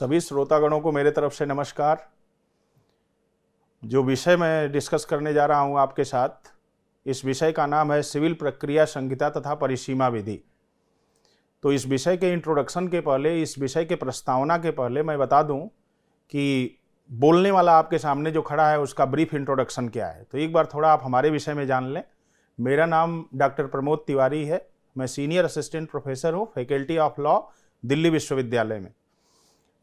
सभी श्रोतागणों को मेरे तरफ से नमस्कार जो विषय मैं डिस्कस करने जा रहा हूँ आपके साथ इस विषय का नाम है सिविल प्रक्रिया संहिता तथा परिसीमा विधि तो इस विषय के इंट्रोडक्शन के पहले इस विषय के प्रस्तावना के पहले मैं बता दूं कि बोलने वाला आपके सामने जो खड़ा है उसका ब्रीफ इंट्रोडक्शन क्या है तो एक बार थोड़ा आप हमारे विषय में जान लें मेरा नाम डॉक्टर प्रमोद तिवारी है मैं सीनियर असिस्टेंट प्रोफेसर हूँ फैकल्टी ऑफ लॉ दिल्ली विश्वविद्यालय में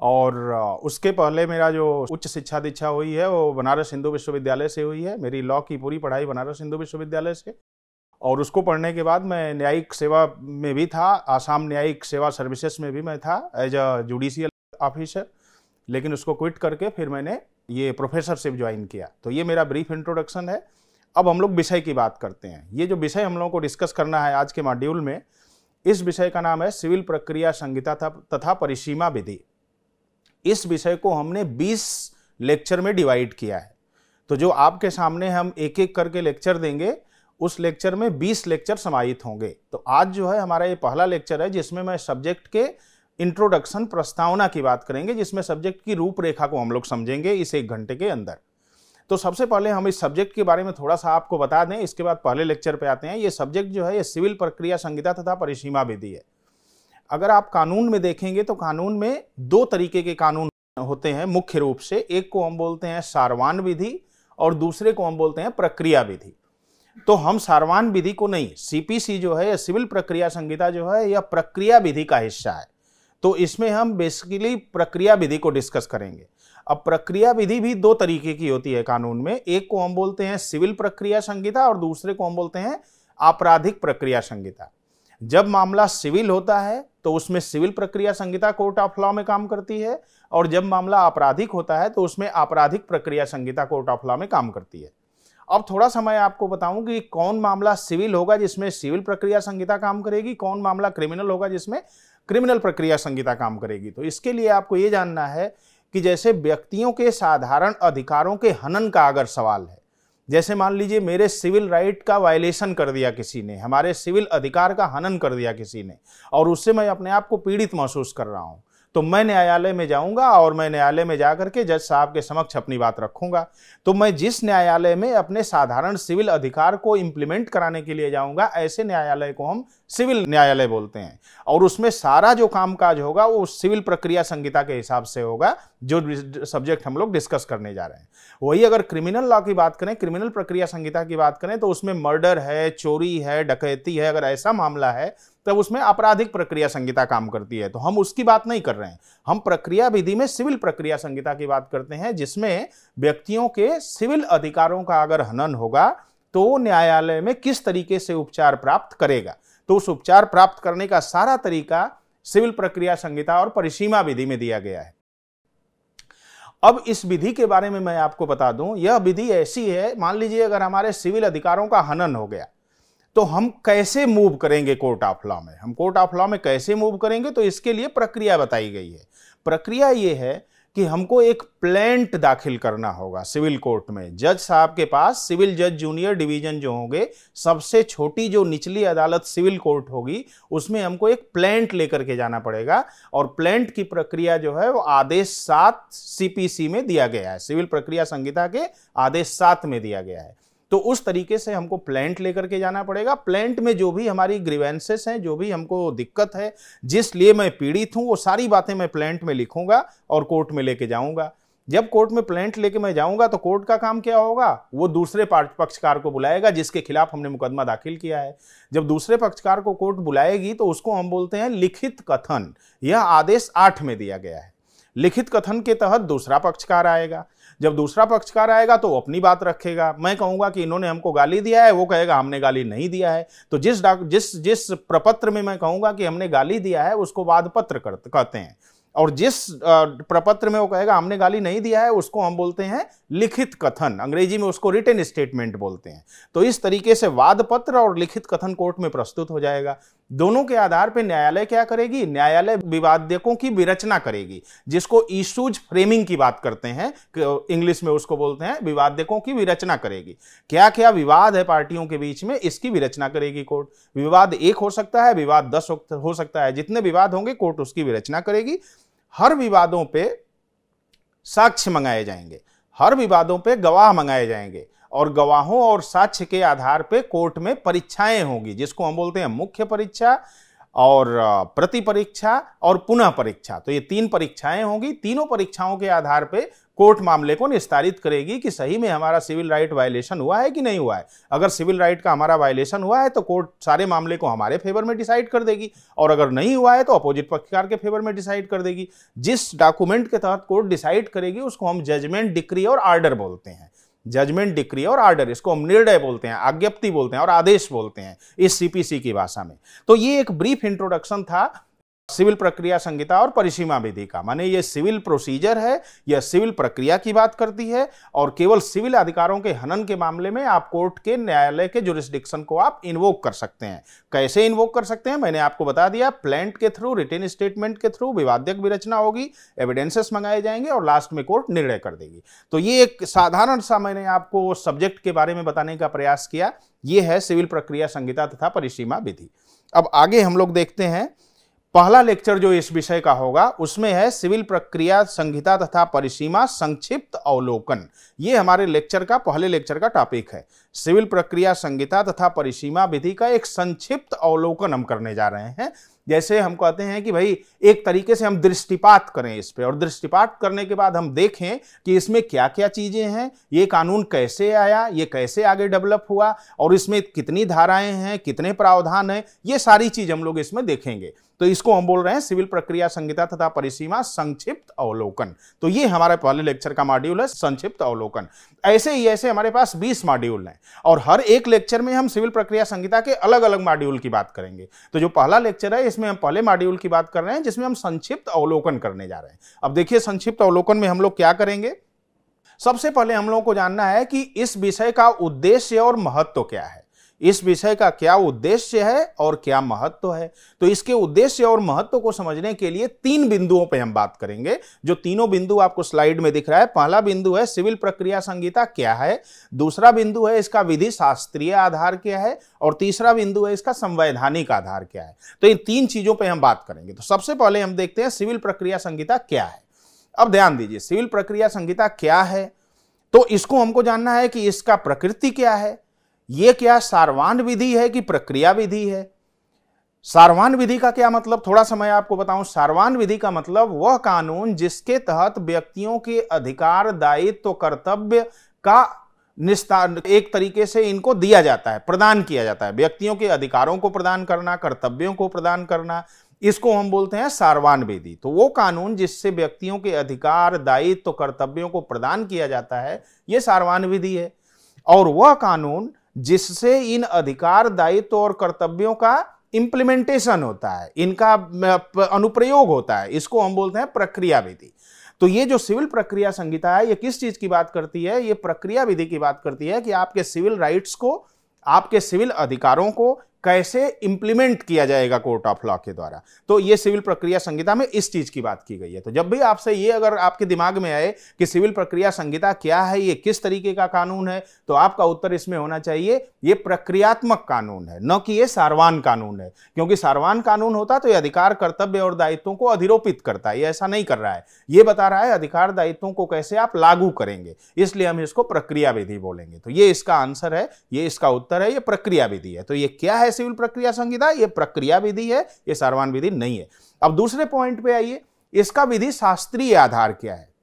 और उसके पहले मेरा जो उच्च शिक्षा दीक्षा हुई है वो बनारस हिंदू विश्वविद्यालय से हुई है मेरी लॉ की पूरी पढ़ाई बनारस हिंदू विश्वविद्यालय से और उसको पढ़ने के बाद मैं न्यायिक सेवा में भी था आसाम न्यायिक सेवा सर्विसेज में भी मैं था एज अ जुडिशियल ऑफिसर लेकिन उसको क्विट करके फिर मैंने ये प्रोफेसरशिप ज्वाइन किया तो ये मेरा ब्रीफ इंट्रोडक्शन है अब हम लोग विषय की बात करते हैं ये जो विषय हम लोगों को डिस्कस करना है आज के मॉड्यूल में इस विषय का नाम है सिविल प्रक्रिया संहिता तथा परिसीमा विधि इस विषय को हमने 20 लेक्चर में डिवाइड किया है तो जो आपके सामने हम एक एक करके लेक्चर देंगे उस लेक्चर में 20 लेक्चर समाहित होंगे तो आज जो है हमारा ये पहला लेक्चर है जिसमें मैं सब्जेक्ट के इंट्रोडक्शन प्रस्तावना की बात करेंगे जिसमें सब्जेक्ट की रूपरेखा को हम लोग समझेंगे इस एक घंटे के अंदर तो सबसे पहले हम इस सब्जेक्ट के बारे में थोड़ा सा आपको बता दें इसके बाद पहले लेक्चर पे आते हैं ये सब्जेक्ट जो है ये सिविल प्रक्रिया संहिता तथा परिसीमा विधि है अगर आप कानून में देखेंगे तो कानून में दो तरीके के कानून होते हैं मुख्य रूप से एक को हम बोलते हैं सारवान विधि और दूसरे को हम बोलते हैं प्रक्रिया विधि तो हम सारवान विधि को नहीं सीपीसी जो है या सिविल प्रक्रिया संहिता जो है यह प्रक्रिया विधि का हिस्सा है तो इसमें हम बेसिकली प्रक्रिया विधि को डिस्कस करेंगे अब प्रक्रिया विधि भी दो तरीके की होती है कानून में एक को हम बोलते हैं सिविल प्रक्रिया संहिता और दूसरे को हम बोलते हैं आपराधिक प्रक्रिया संहिता जब मामला सिविल होता है तो उसमें सिविल प्रक्रिया संहिता कोर्ट ऑफ लॉ में काम करती है और जब मामला आपराधिक होता है तो उसमें आपराधिक प्रक्रिया संहिता कोर्ट ऑफ लॉ में काम करती है अब थोड़ा सा मैं आपको बताऊं कि कौन मामला सिविल होगा जिसमें सिविल प्रक्रिया संहिता काम करेगी कौन मामला क्रिमिनल होगा जिसमें क्रिमिनल प्रक्रिया संहिता काम करेगी तो इसके लिए आपको ये जानना है कि जैसे व्यक्तियों के साधारण अधिकारों के हनन का अगर सवाल है जैसे मान लीजिए मेरे सिविल राइट का वायलेशन कर दिया किसी ने हमारे सिविल अधिकार का हनन कर दिया किसी ने और उससे मैं अपने आप को पीड़ित महसूस कर रहा हूँ तो मैं न्यायालय में जाऊंगा और मैं न्यायालय में जा करके जज साहब के समक्ष अपनी बात रखूंगा तो मैं जिस न्यायालय में अपने साधारण सिविल अधिकार को इम्प्लीमेंट कराने के लिए जाऊंगा ऐसे न्यायालय को हम सिविल न्यायालय बोलते हैं और उसमें सारा जो कामकाज होगा वो सिविल प्रक्रिया संहिता के हिसाब से होगा जो सब्जेक्ट हम लोग डिस्कस करने जा रहे हैं वही अगर क्रिमिनल लॉ की बात करें क्रिमिनल प्रक्रिया संहिता की बात करें तो उसमें मर्डर है चोरी है डकैती है अगर ऐसा मामला है तब उसमें आपराधिक प्रक्रिया संहिता काम करती है तो हम उसकी बात नहीं कर रहे हैं हम प्रक्रिया विधि में सिविल प्रक्रिया संहिता की बात करते हैं जिसमें व्यक्तियों के सिविल अधिकारों का अगर हनन होगा तो न्यायालय में किस तरीके से उपचार प्राप्त करेगा तो उस उपचार प्राप्त करने का सारा तरीका सिविल प्रक्रिया संहिता और परिसीमा विधि में दिया गया है अब इस विधि के बारे में मैं आपको बता दूं यह विधि ऐसी है मान लीजिए अगर हमारे सिविल अधिकारों का हनन हो गया तो हम कैसे मूव करेंगे कोर्ट ऑफ लॉ में हम कोर्ट ऑफ लॉ में कैसे मूव करेंगे तो इसके लिए प्रक्रिया बताई गई है प्रक्रिया ये है कि हमको एक प्लेंट दाखिल करना होगा सिविल कोर्ट में जज साहब के पास सिविल जज जूनियर डिवीजन जो होंगे सबसे छोटी जो निचली अदालत सिविल कोर्ट होगी उसमें हमको एक प्लेंट लेकर के जाना पड़ेगा और प्लेंट की प्रक्रिया जो है वो आदेश सात सीपीसी में दिया गया है सिविल प्रक्रिया संहिता के आदेश सात में दिया गया है तो उस तरीके से हमको प्लांट लेकर के जाना पड़ेगा प्लांट में जो भी हमारी ग्रीवेंसेस हैं जो भी हमको दिक्कत है जिस लिए मैं पीड़ित हूँ वो सारी बातें मैं प्लांट में लिखूंगा और कोर्ट में लेके जाऊंगा जब कोर्ट में प्लांट लेके मैं जाऊंगा तो कोर्ट का काम क्या होगा वो दूसरे पक्षकार को बुलाएगा जिसके खिलाफ हमने मुकदमा दाखिल किया है जब दूसरे पक्षकार को कोर्ट बुलाएगी तो उसको हम बोलते हैं लिखित कथन यह आदेश आठ में दिया गया है लिखित कथन के तहत दूसरा पक्षकार आएगा जब दूसरा पक्षकार आएगा तो अपनी बात रखेगा मैं कहूंगा कि इन्होंने हमको गाली दिया है वो कहेगा हमने गाली नहीं दिया है तो जिस जिस जिस प्रपत्र में मैं कहूंगा कि हमने गाली दिया है उसको वाद पत्र कहते हैं और जिस प्रपत्र में वो कहेगा हमने गाली नहीं दिया है उसको हम बोलते हैं लिखित कथन अंग्रेजी में उसको रिटर्न स्टेटमेंट बोलते हैं तो इस तरीके से वाद पत्र और लिखित कथन कोर्ट में प्रस्तुत हो जाएगा दोनों के आधार पर न्यायालय क्या करेगी न्यायालय विवादकों की विरचना करेगी जिसको इशूज फ्रेमिंग की बात करते हैं इंग्लिश में उसको बोलते हैं विवादकों की विरचना करेगी क्या क्या विवाद है पार्टियों के बीच में इसकी विरचना करेगी कोर्ट विवाद एक हो सकता है विवाद दस हो सकता है जितने विवाद होंगे कोर्ट उसकी विरचना करेगी हर विवादों पर साक्ष्य मंगाए जाएंगे हर विवादों पर गवाह मंगाए जाएंगे और गवाहों और साक्ष्य के आधार पे कोर्ट में परीक्षाएं होंगी जिसको हम बोलते हैं मुख्य परीक्षा और प्रति परीक्षा और पुनः परीक्षा तो ये तीन परीक्षाएं होंगी तीनों परीक्षाओं के आधार पे कोर्ट मामले को निस्तारित करेगी कि सही में हमारा सिविल राइट वायलेशन हुआ है कि नहीं हुआ है अगर सिविल राइट का हमारा वायलेशन हुआ है तो कोर्ट सारे मामले को हमारे फेवर में डिसाइड कर देगी और अगर नहीं हुआ है तो अपोजिट पक्षकार के फेवर में डिसाइड कर देगी जिस डॉक्यूमेंट के तहत कोर्ट डिसाइड करेगी उसको हम जजमेंट डिक्री और आर्डर बोलते हैं जजमेंट डिक्री और आर्डर इसको हम निर्णय बोलते हैं आज्ञप्ति बोलते हैं और आदेश बोलते हैं इस सीपीसी की भाषा में तो ये एक ब्रीफ इंट्रोडक्शन था सिविल प्रक्रिया संहिता और परिसीमा विधि का माने ये सिविल प्रोसीजर है यह सिविल प्रक्रिया की बात करती है और केवल सिविल अधिकारों के हनन के मामले में आप कोर्ट के न्यायालय के जुरिस्डिक्शन को आप इन्वोक कर सकते हैं कैसे इन्वोक कर सकते हैं मैंने आपको बता दिया प्लेंट के थ्रू रिटेन स्टेटमेंट के थ्रू विवादक विरचना होगी एविडेंसेस मंगाए जाएंगे और लास्ट में कोर्ट निर्णय कर देगी तो ये एक साधारण सा मैंने आपको सब्जेक्ट के बारे में बताने का प्रयास किया ये है सिविल प्रक्रिया संहिता तथा परिसीमा विधि अब आगे हम लोग देखते हैं पहला लेक्चर जो इस विषय का होगा उसमें है सिविल प्रक्रिया संहिता तथा परिसीमा संक्षिप्त अवलोकन ये हमारे लेक्चर का पहले लेक्चर का टॉपिक है सिविल प्रक्रिया संहिता तथा परिसीमा विधि का एक संक्षिप्त अवलोकन हम करने जा रहे हैं जैसे हम कहते हैं कि भाई एक तरीके से हम दृष्टिपात करें इस पे और दृष्टिपात करने के बाद हम देखें कि इसमें क्या क्या चीज़ें हैं ये कानून कैसे आया ये कैसे आगे डेवलप हुआ और इसमें कितनी धाराएं हैं कितने प्रावधान हैं ये सारी चीज़ हम लोग इसमें देखेंगे तो इसको हम बोल रहे हैं सिविल प्रक्रिया संहिता तथा परिसीमा संक्षिप्त अवलोकन तो ये हमारे पहले लेक्चर का मॉड्यूल है संक्षिप्त अवलोकन ऐसे ही ऐसे हमारे पास 20 मॉड्यूल हैं और हर एक लेक्चर में हम सिविल प्रक्रिया संहिता के अलग अलग मॉड्यूल की बात करेंगे तो जो पहला लेक्चर है इसमें हम पहले मॉड्यूल की बात कर रहे हैं जिसमें हम संक्षिप्त अवलोकन करने जा रहे हैं अब देखिए संक्षिप्त अवलोकन में हम लोग क्या करेंगे सबसे पहले हम लोगों को जानना है कि इस विषय का उद्देश्य और महत्व तो क्या है इस विषय का क्या उद्देश्य है और क्या महत्व तो है तो इसके उद्देश्य और महत्व तो को समझने के लिए तीन बिंदुओं पर हम बात करेंगे जो तीनों बिंदु आपको स्लाइड में दिख रहा है पहला बिंदु है सिविल प्रक्रिया संहिता क्या है दूसरा बिंदु है इसका विधि शास्त्रीय आधार क्या है और तीसरा बिंदु है इसका संवैधानिक आधार क्या है तो इन तीन चीजों पर हम बात करेंगे तो सबसे पहले हम देखते हैं सिविल प्रक्रिया संहिता क्या है अब ध्यान दीजिए सिविल प्रक्रिया संहिता क्या है तो इसको हमको जानना है कि इसका प्रकृति क्या है यह क्या सारवान विधि है कि प्रक्रिया विधि है सारवान विधि का क्या मतलब थोड़ा सा मैं आपको बताऊं सारवान विधि का मतलब वह कानून जिसके तहत व्यक्तियों के अधिकार दायित्व तो कर्तव्य का निस्तार एक तरीके से इनको दिया जाता है प्रदान किया जाता है व्यक्तियों के अधिकारों को प्रदान करना कर्तव्यों को प्रदान करना इसको हम बोलते हैं सारवान विधि तो वो कानून जिससे व्यक्तियों के अधिकार दायित्व तो कर्तव्यों को प्रदान किया जाता है ये सारवान विधि है और वह कानून जिससे इन अधिकार दायित्व और कर्तव्यों का इम्प्लीमेंटेशन होता है इनका अनुप्रयोग होता है इसको हम बोलते हैं प्रक्रिया विधि तो ये जो सिविल प्रक्रिया संहिता है ये किस चीज की बात करती है ये प्रक्रिया विधि की बात करती है कि आपके सिविल राइट्स को आपके सिविल अधिकारों को कैसे इंप्लीमेंट किया जाएगा कोर्ट ऑफ लॉ के द्वारा तो ये सिविल प्रक्रिया संहिता में इस चीज की बात की गई है तो जब भी आपसे ये अगर आपके दिमाग में आए कि सिविल प्रक्रिया संहिता क्या है ये किस तरीके का कानून है तो आपका उत्तर इसमें होना चाहिए ये प्रक्रियात्मक कानून है न कि ये सार्वान कानून है क्योंकि सारवान कानून होता तो ये अधिकार कर्तव्य और दायित्वों को अधिरोपित करता है ये ऐसा नहीं कर रहा है ये बता रहा है अधिकार दायित्वों को कैसे आप लागू करेंगे इसलिए हम इसको प्रक्रिया विधि बोलेंगे तो ये इसका आंसर है ये इसका उत्तर है ये प्रक्रिया विधि है तो ये क्या है है सिविल प्रक्रिया संहिता ये प्रक्रिया विधि है ये सर्वान विधि नहीं है अब दूसरे पॉइंट पे आइए इसका विधि शास्त्रीय आधार क्या है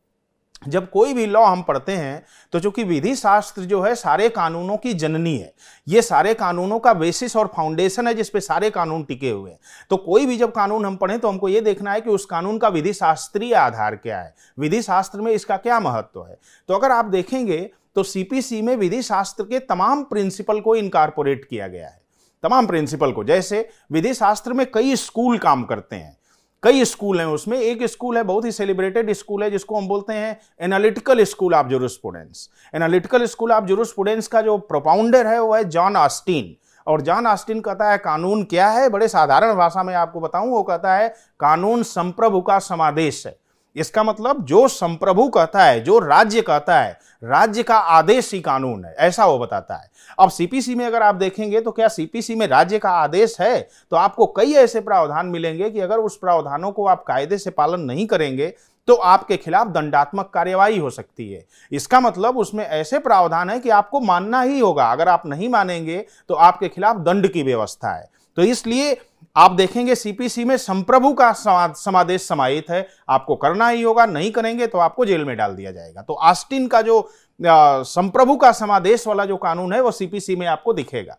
जब कोई भी लॉ हम पढ़ते हैं तो चूंकि विधि शास्त्र जो है सारे कानूनों की जननी है ये सारे कानूनों का बेसिस और फाउंडेशन है जिसपे सारे कानून टिके हुए हैं तो कोई भी जब कानून हम पढ़ें तो हमको ये देखना है कि उस कानून का विधि शास्त्रीय आधार क्या है विधि शास्त्र में इसका क्या महत्व है तो अगर आप देखेंगे तो सीपीसी में विधि शास्त्र के तमाम प्रिंसिपल को इनकारपोरेट किया गया है तमाम प्रिंसिपल को जैसे विधि शास्त्र में कई स्कूल काम करते हैं कई स्कूल हैं उसमें एक स्कूल है बहुत ही सेलिब्रेटेड स्कूल है जिसको हम बोलते हैं analytical school of jurisprudents analytical school of students का जो प्रोपाउंडर है वो है जॉन ऑस्टिन और जॉन ऑस्टिन कहता है कानून क्या है बड़े साधारण भाषा में आपको बताऊं वो कहता है कानून संप्रभु का समादेश है इसका मतलब जो संप्रभु कहता है जो राज्य कहता है राज्य का आदेश ही कानून है ऐसा वो बताता है अब सीपीसी में अगर आप देखेंगे तो क्या सीपीसी में राज्य का आदेश है तो आपको कई ऐसे प्रावधान मिलेंगे कि अगर उस प्रावधानों को आप कायदे से पालन नहीं करेंगे तो आपके खिलाफ दंडात्मक कार्यवाही हो सकती है इसका मतलब उसमें ऐसे प्रावधान है कि आपको मानना ही होगा अगर आप नहीं मानेंगे तो आपके खिलाफ दंड की व्यवस्था है तो इसलिए आप देखेंगे सीपीसी में संप्रभु का समादेश समाहित है आपको करना ही होगा नहीं करेंगे तो आपको जेल में डाल दिया जाएगा तो आस्टिन का जो संप्रभु का समादेश वाला जो कानून है वो सीपीसी में आपको दिखेगा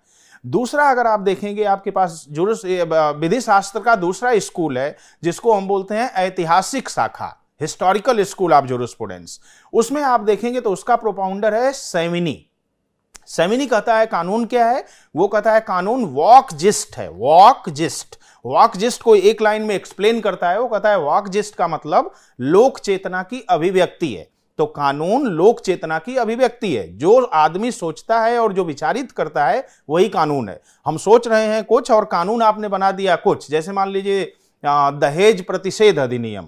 दूसरा अगर आप देखेंगे आपके पास जुरुस विधि शास्त्र का दूसरा स्कूल है जिसको हम बोलते हैं ऐतिहासिक शाखा हिस्टोरिकल स्कूल ऑफ जुरिस्पूडेंस उसमें आप देखेंगे तो उसका प्रोपाउंडर है सेविनी सेमिनी कहता है कानून क्या है वो कहता है कानून वॉक जिस्ट है वॉक जिस्ट वॉक जिस्ट को एक लाइन में एक्सप्लेन करता है वो कहता है वॉक जिस्ट का मतलब लोक चेतना की अभिव्यक्ति है तो कानून लोक चेतना की अभिव्यक्ति है जो आदमी सोचता है और जो विचारित करता है वही कानून है हम सोच रहे हैं कुछ और कानून आपने बना दिया कुछ जैसे मान लीजिए दहेज प्रतिषेध अधिनियम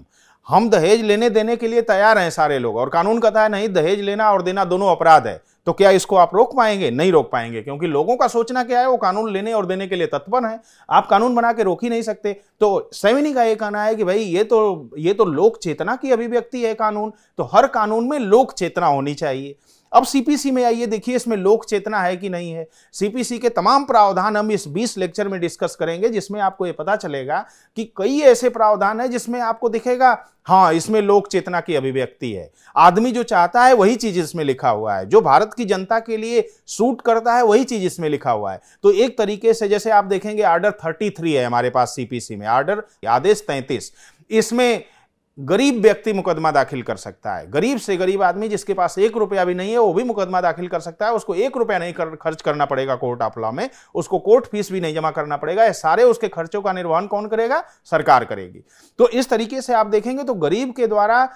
हम दहेज लेने देने के लिए तैयार हैं सारे लोग और कानून कहता है नहीं दहेज लेना और देना दोनों अपराध है तो क्या इसको आप रोक पाएंगे नहीं रोक पाएंगे क्योंकि लोगों का सोचना क्या है वो कानून लेने और देने के लिए तत्पर है आप कानून बना के रोक ही नहीं सकते तो सैविनी का ये कहना है कि भाई ये तो ये तो लोक चेतना की अभिव्यक्ति है कानून तो हर कानून में लोक चेतना होनी चाहिए अब सीपीसी में आइए देखिए इसमें लोक चेतना है कि नहीं है सीपीसी के तमाम प्रावधान हम इस 20 लेक्चर में डिस्कस करेंगे जिसमें आपको ये पता चलेगा कि कई ऐसे प्रावधान है जिसमें आपको दिखेगा हाँ इसमें लोक चेतना की अभिव्यक्ति है आदमी जो चाहता है वही चीज इसमें लिखा हुआ है जो भारत की जनता के लिए सूट करता है वही चीज इसमें लिखा हुआ है तो एक तरीके से जैसे आप देखेंगे आर्डर थर्टी है हमारे पास सीपीसी में आर्डर आदेश तैतीस इसमें गरीब व्यक्ति मुकदमा दाखिल कर सकता है गरीब से गरीब आदमी जिसके पास एक रुपया भी नहीं है वो भी मुकदमा दाखिल कर सकता है उसको एक रुपया नहीं कर, खर्च करना पड़ेगा कोर्ट ऑफ लॉ में उसको कोर्ट फीस भी नहीं जमा करना पड़ेगा ये सारे उसके खर्चों का निर्वहन कौन करेगा सरकार करेगी तो इस तरीके से आप देखेंगे तो गरीब के द्वारा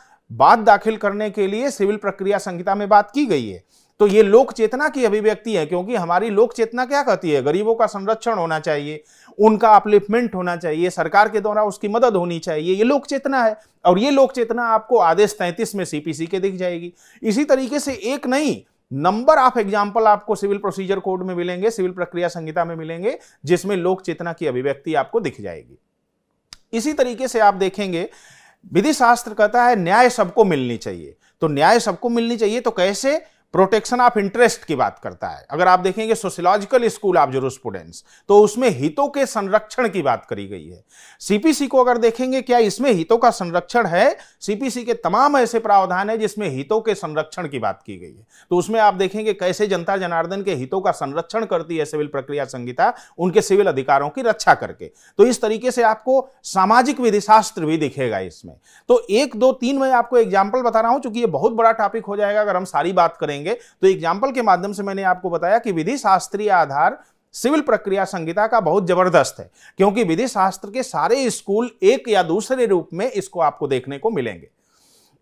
बात दाखिल करने के लिए सिविल प्रक्रिया संहिता में बात की गई है तो ये लोक चेतना की अभिव्यक्ति है क्योंकि हमारी लोक चेतना क्या कहती है गरीबों का संरक्षण होना चाहिए उनका अपलिफ्टमेंट होना चाहिए सरकार के द्वारा उसकी मदद होनी चाहिए ये लोक चेतना है और ये लोक चेतना आपको आदेश तैंतीस में सीपीसी के दिख जाएगी इसी तरीके से एक नहीं नंबर ऑफ एग्जाम्पल आपको सिविल प्रोसीजर कोड में मिलेंगे सिविल प्रक्रिया संहिता में मिलेंगे जिसमें लोक चेतना की अभिव्यक्ति आपको दिख जाएगी इसी तरीके से आप देखेंगे विधि शास्त्र कहता है न्याय सबको मिलनी चाहिए तो न्याय सबको मिलनी चाहिए तो कैसे प्रोटेक्शन ऑफ इंटरेस्ट की बात करता है अगर आप देखेंगे सोशियोलॉजिकल स्कूल ऑफ स्टूडेंट्स तो उसमें हितों के संरक्षण की बात करी गई है सीपीसी को अगर देखेंगे क्या इसमें हितों का संरक्षण है सीपीसी के तमाम ऐसे प्रावधान है जिसमें हितों के संरक्षण की बात की गई है तो उसमें आप देखेंगे कैसे जनता जनार्दन के हितों का संरक्षण करती है सिविल प्रक्रिया संहिता उनके सिविल अधिकारों की रक्षा करके तो इस तरीके से आपको सामाजिक विधिशास्त्र भी दिखेगा इसमें तो एक दो तीन मैं आपको एग्जाम्पल बता रहा हूं चूंकि ये बहुत बड़ा टॉपिक हो जाएगा अगर हम सारी बात करेंगे करेंगे तो एग्जाम्पल के माध्यम से मैंने आपको बताया कि विधि शास्त्रीय आधार सिविल प्रक्रिया संहिता का बहुत जबरदस्त है क्योंकि विधि शास्त्र के सारे स्कूल एक या दूसरे रूप में इसको आपको देखने को मिलेंगे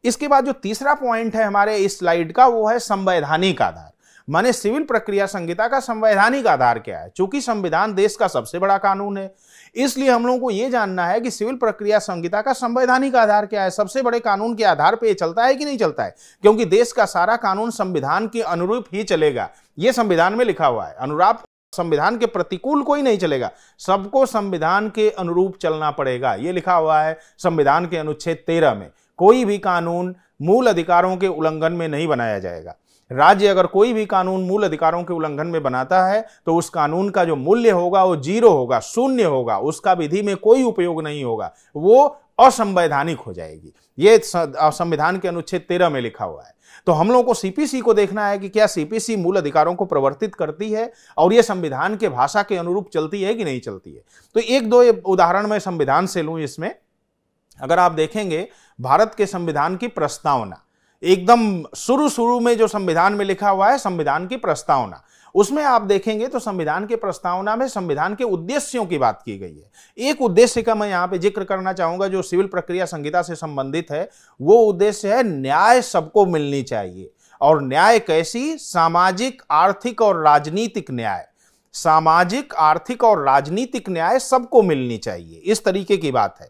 इसके बाद जो तीसरा पॉइंट है हमारे इस स्लाइड का वो है संवैधानिक आधार माने सिविल प्रक्रिया संहिता का संवैधानिक आधार क्या है चूंकि संविधान देश का सबसे बड़ा कानून है इसलिए हम लोगों को यह जानना है कि सिविल प्रक्रिया संहिता का संवैधानिक आधार क्या है सबसे बड़े कानून के आधार पर चलता है कि नहीं चलता है क्योंकि देश का सारा कानून संविधान के अनुरूप ही चलेगा यह संविधान में लिखा हुआ है अनुराग संविधान के प्रतिकूल कोई नहीं चलेगा सबको संविधान के अनुरूप चलना पड़ेगा ये लिखा हुआ है संविधान के अनुच्छेद तेरह में कोई भी कानून मूल अधिकारों के उल्लंघन में नहीं बनाया जाएगा राज्य अगर कोई भी कानून मूल अधिकारों के उल्लंघन में बनाता है तो उस कानून का जो मूल्य होगा वो जीरो होगा शून्य होगा उसका विधि में कोई उपयोग नहीं होगा वो असंवैधानिक हो जाएगी ये संविधान के अनुच्छेद तेरह में लिखा हुआ है तो हम लोगों को सीपीसी को देखना है कि क्या सीपीसी मूल अधिकारों को प्रवर्तित करती है और यह संविधान के भाषा के अनुरूप चलती है कि नहीं चलती है तो एक दो उदाहरण मैं संविधान से लू इसमें अगर आप देखेंगे भारत के संविधान की प्रस्तावना एकदम शुरू शुरू में जो संविधान में लिखा हुआ है संविधान की प्रस्तावना उसमें आप देखेंगे तो संविधान के प्रस्तावना में संविधान के उद्देश्यों की बात की गई है एक उद्देश्य का मैं यहां पे जिक्र करना चाहूंगा जो सिविल प्रक्रिया संहिता से संबंधित है वो उद्देश्य है न्याय सबको मिलनी चाहिए और न्याय कैसी सामाजिक आर्थिक और राजनीतिक न्याय सामाजिक आर्थिक और राजनीतिक न्याय सबको मिलनी चाहिए इस तरीके की बात है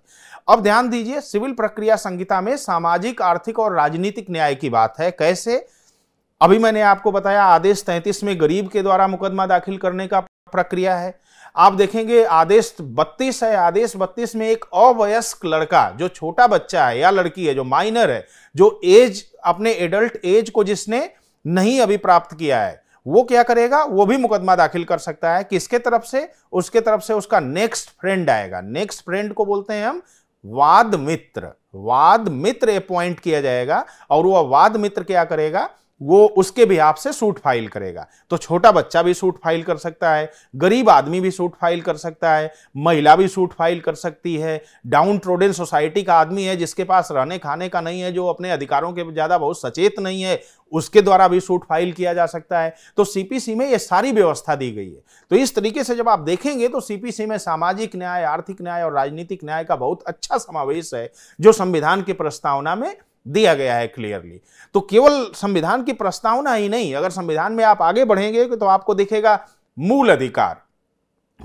अब ध्यान दीजिए सिविल प्रक्रिया संहिता में सामाजिक आर्थिक और राजनीतिक न्याय की बात है कैसे अभी मैंने आपको बताया आदेश 33 में गरीब के द्वारा मुकदमा दाखिल करने का प्रक्रिया है आप देखेंगे आदेश 32 है आदेश 32 में एक अवयस्क लड़का जो छोटा बच्चा है या लड़की है जो माइनर है जो एज अपने एडल्ट एज को जिसने नहीं अभी प्राप्त किया है वो क्या करेगा वो भी मुकदमा दाखिल कर सकता है किसके तरफ से उसके तरफ से उसका नेक्स्ट फ्रेंड आएगा नेक्स्ट फ्रेंड को बोलते हैं हम वाद मित्र वाद मित्र अपॉइंट किया जाएगा और वह वाद मित्र क्या करेगा वो उसके भी आपसे सूट फाइल करेगा तो छोटा बच्चा भी सूट फाइल कर सकता है गरीब आदमी भी सूट फाइल कर सकता है महिला भी सूट फाइल कर सकती है डाउन ट्रोडन सोसाइटी का आदमी है जिसके पास रहने खाने का नहीं है जो अपने अधिकारों के ज़्यादा बहुत सचेत नहीं है उसके द्वारा भी सूट फाइल किया जा सकता है तो सीपीसी में ये सारी व्यवस्था दी गई है तो इस तरीके से जब आप देखेंगे तो सीपीसी में सामाजिक न्याय आर्थिक न्याय और राजनीतिक न्याय का बहुत अच्छा समावेश है जो संविधान की प्रस्तावना में दिया गया है क्लियरली तो केवल संविधान की प्रस्तावना ही नहीं अगर संविधान में आप आगे बढ़ेंगे तो आपको दिखेगा मूल अधिकार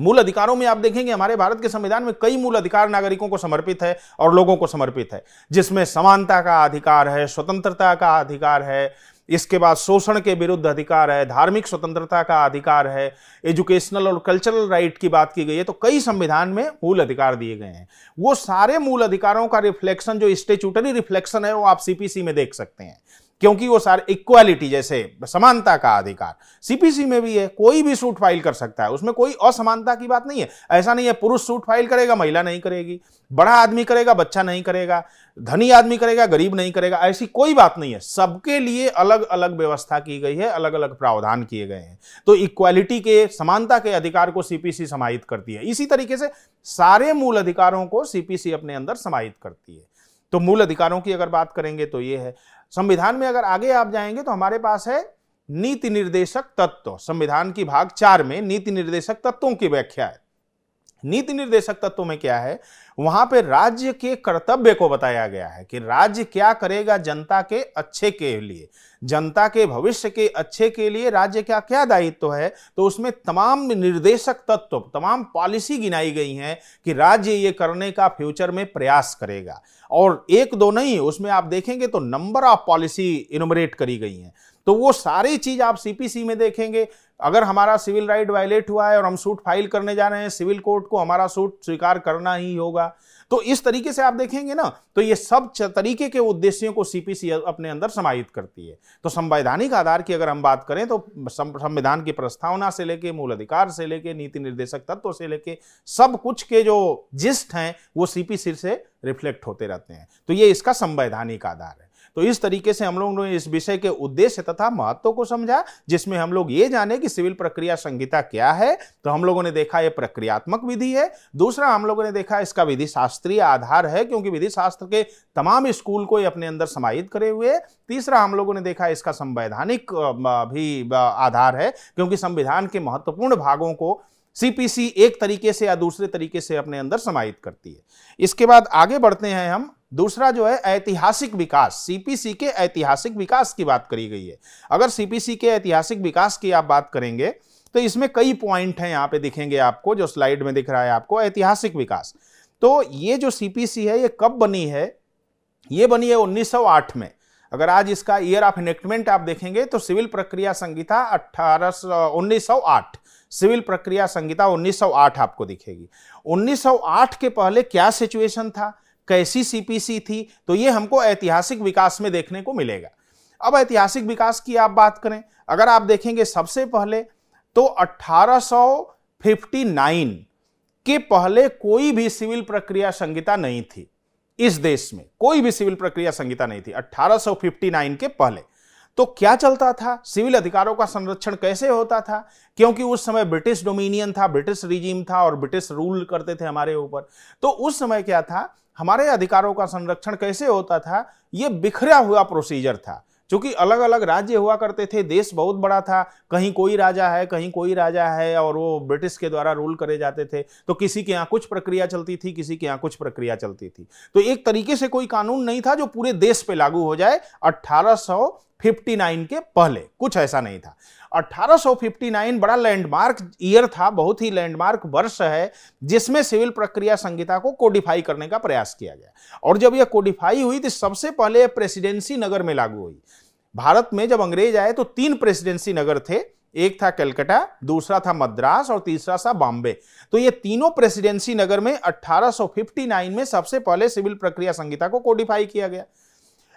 मूल अधिकारों में आप देखेंगे हमारे भारत के संविधान में कई मूल अधिकार नागरिकों को समर्पित है और लोगों को समर्पित है जिसमें समानता का अधिकार है स्वतंत्रता का अधिकार है इसके बाद शोषण के विरुद्ध अधिकार है धार्मिक स्वतंत्रता का अधिकार है एजुकेशनल और कल्चरल राइट की बात की गई है तो कई संविधान में मूल अधिकार दिए गए हैं वो सारे मूल अधिकारों का रिफ्लेक्शन जो स्टेचुटरी रिफ्लेक्शन है वो आप सीपीसी में देख सकते हैं क्योंकि वो सारे इक्वालिटी जैसे समानता का अधिकार सीपीसी में भी है कोई भी सूट फाइल कर सकता है उसमें कोई असमानता की बात नहीं है ऐसा नहीं है पुरुष सूट फाइल करेगा महिला नहीं करेगी बड़ा आदमी करेगा बच्चा नहीं करेगा धनी आदमी करेगा गरीब नहीं करेगा ऐसी कोई बात नहीं है सबके लिए अलग अलग व्यवस्था की गई है अलग अलग प्रावधान किए गए हैं तो इक्वालिटी के समानता के अधिकार को सीपीसी समाहित करती है इसी तरीके से सारे मूल अधिकारों को सीपीसी अपने अंदर समाहित करती है तो मूल अधिकारों की अगर बात करेंगे तो ये है संविधान में अगर आगे आप जाएंगे तो हमारे पास है नीति निर्देशक तत्व संविधान की भाग चार में नीति निर्देशक तत्वों की व्याख्या है नीति निर्देशक तत्व में क्या है वहां पे राज्य के कर्तव्य को बताया गया है कि राज्य क्या करेगा जनता के अच्छे के लिए जनता के भविष्य के अच्छे के लिए राज्य का क्या दायित्व तो है तो उसमें तमाम निर्देशक तत्व तमाम पॉलिसी गिनाई गई हैं कि राज्य ये करने का फ्यूचर में प्रयास करेगा और एक दो नहीं उसमें आप देखेंगे तो नंबर ऑफ पॉलिसी इनोमरेट करी गई हैं तो वो सारी चीज़ आप सीपीसी में देखेंगे अगर हमारा सिविल राइट वायलेट हुआ है और हम सूट फाइल करने जा रहे हैं सिविल कोर्ट को हमारा सूट स्वीकार करना ही होगा तो इस तरीके से आप देखेंगे ना तो ये सब तरीके के उद्देश्यों को सीपीसी अपने अंदर समाहित करती है तो संवैधानिक आधार की अगर हम बात करें तो संविधान की प्रस्तावना से लेके मूल अधिकार से लेके नीति निर्देशक तत्व से लेके सब कुछ के जो जिस्ट हैं वो सीपीसी से रिफ्लेक्ट होते रहते हैं तो ये इसका संवैधानिक आधार है तो इस तरीके से हम लोगों ने इस विषय के उद्देश्य तथा महत्व को समझा जिसमें हम लोग ये जाने कि सिविल प्रक्रिया संहिता क्या है तो हम लोगों ने देखा ये प्रक्रियात्मक विधि है दूसरा हम लोगों ने देखा इसका विधि शास्त्रीय आधार है क्योंकि विधि शास्त्र के तमाम स्कूल को अपने अंदर समाहित करे हुए तीसरा हम लोगों ने देखा इसका संवैधानिक भी आधार है क्योंकि संविधान के महत्वपूर्ण भागों को सीपीसी एक तरीके से या दूसरे तरीके से अपने अंदर समाहित करती है इसके बाद आगे बढ़ते हैं हम दूसरा जो है ऐतिहासिक विकास सीपीसी के ऐतिहासिक विकास की बात करी गई है अगर सीपीसी के ऐतिहासिक विकास की आप बात करेंगे तो इसमें कई पॉइंट हैं यहाँ पे दिखेंगे आपको जो स्लाइड में दिख रहा है आपको ऐतिहासिक विकास तो ये जो सीपीसी है ये कब बनी है ये बनी है 1908 में अगर आज इसका ईयर ऑफ इनेक्टमेंट आप देखेंगे तो सिविल प्रक्रिया संहिता अठारह उन्नीस सिविल प्रक्रिया संहिता 1908 आपको दिखेगी 1908 के पहले क्या सिचुएशन था कैसी सीपीसी थी तो ये हमको ऐतिहासिक विकास में देखने को मिलेगा अब ऐतिहासिक विकास की आप बात करें अगर आप देखेंगे सबसे पहले तो 1859 के पहले कोई भी सिविल प्रक्रिया संहिता नहीं थी इस देश में कोई भी सिविल प्रक्रिया संहिता नहीं थी 1859 के पहले तो क्या चलता था सिविल अधिकारों का संरक्षण कैसे होता था क्योंकि उस समय ब्रिटिश डोमिनियन था ब्रिटिश रिजीम था और ब्रिटिश रूल करते थे हमारे ऊपर तो उस समय क्या था हमारे अधिकारों का संरक्षण कैसे होता था ये बिखरा हुआ प्रोसीजर था क्योंकि अलग अलग राज्य हुआ करते थे देश बहुत बड़ा था कहीं कोई राजा है कहीं कोई राजा है और वो ब्रिटिश के द्वारा रूल करे जाते थे तो किसी के यहाँ कुछ प्रक्रिया चलती थी किसी के यहाँ कुछ प्रक्रिया चलती थी तो एक तरीके से कोई कानून नहीं था जो पूरे देश पे लागू हो जाए 1859 के पहले कुछ ऐसा नहीं था 1859 बड़ा लैंडमार्क ईयर था बहुत ही लैंडमार्क वर्ष है जिसमें सिविल प्रक्रिया संहिता को कोडिफाई करने का प्रयास किया गया और जब यह कोडिफाई हुई तो सबसे पहले प्रेसिडेंसी नगर में लागू हुई भारत में जब अंग्रेज आए तो तीन प्रेसिडेंसी नगर थे एक था कलकत्ता दूसरा था मद्रास और तीसरा था बॉम्बे तो ये तीनों प्रेसिडेंसी नगर में 1859 में सबसे पहले सिविल प्रक्रिया संहिता को कोडिफाई किया गया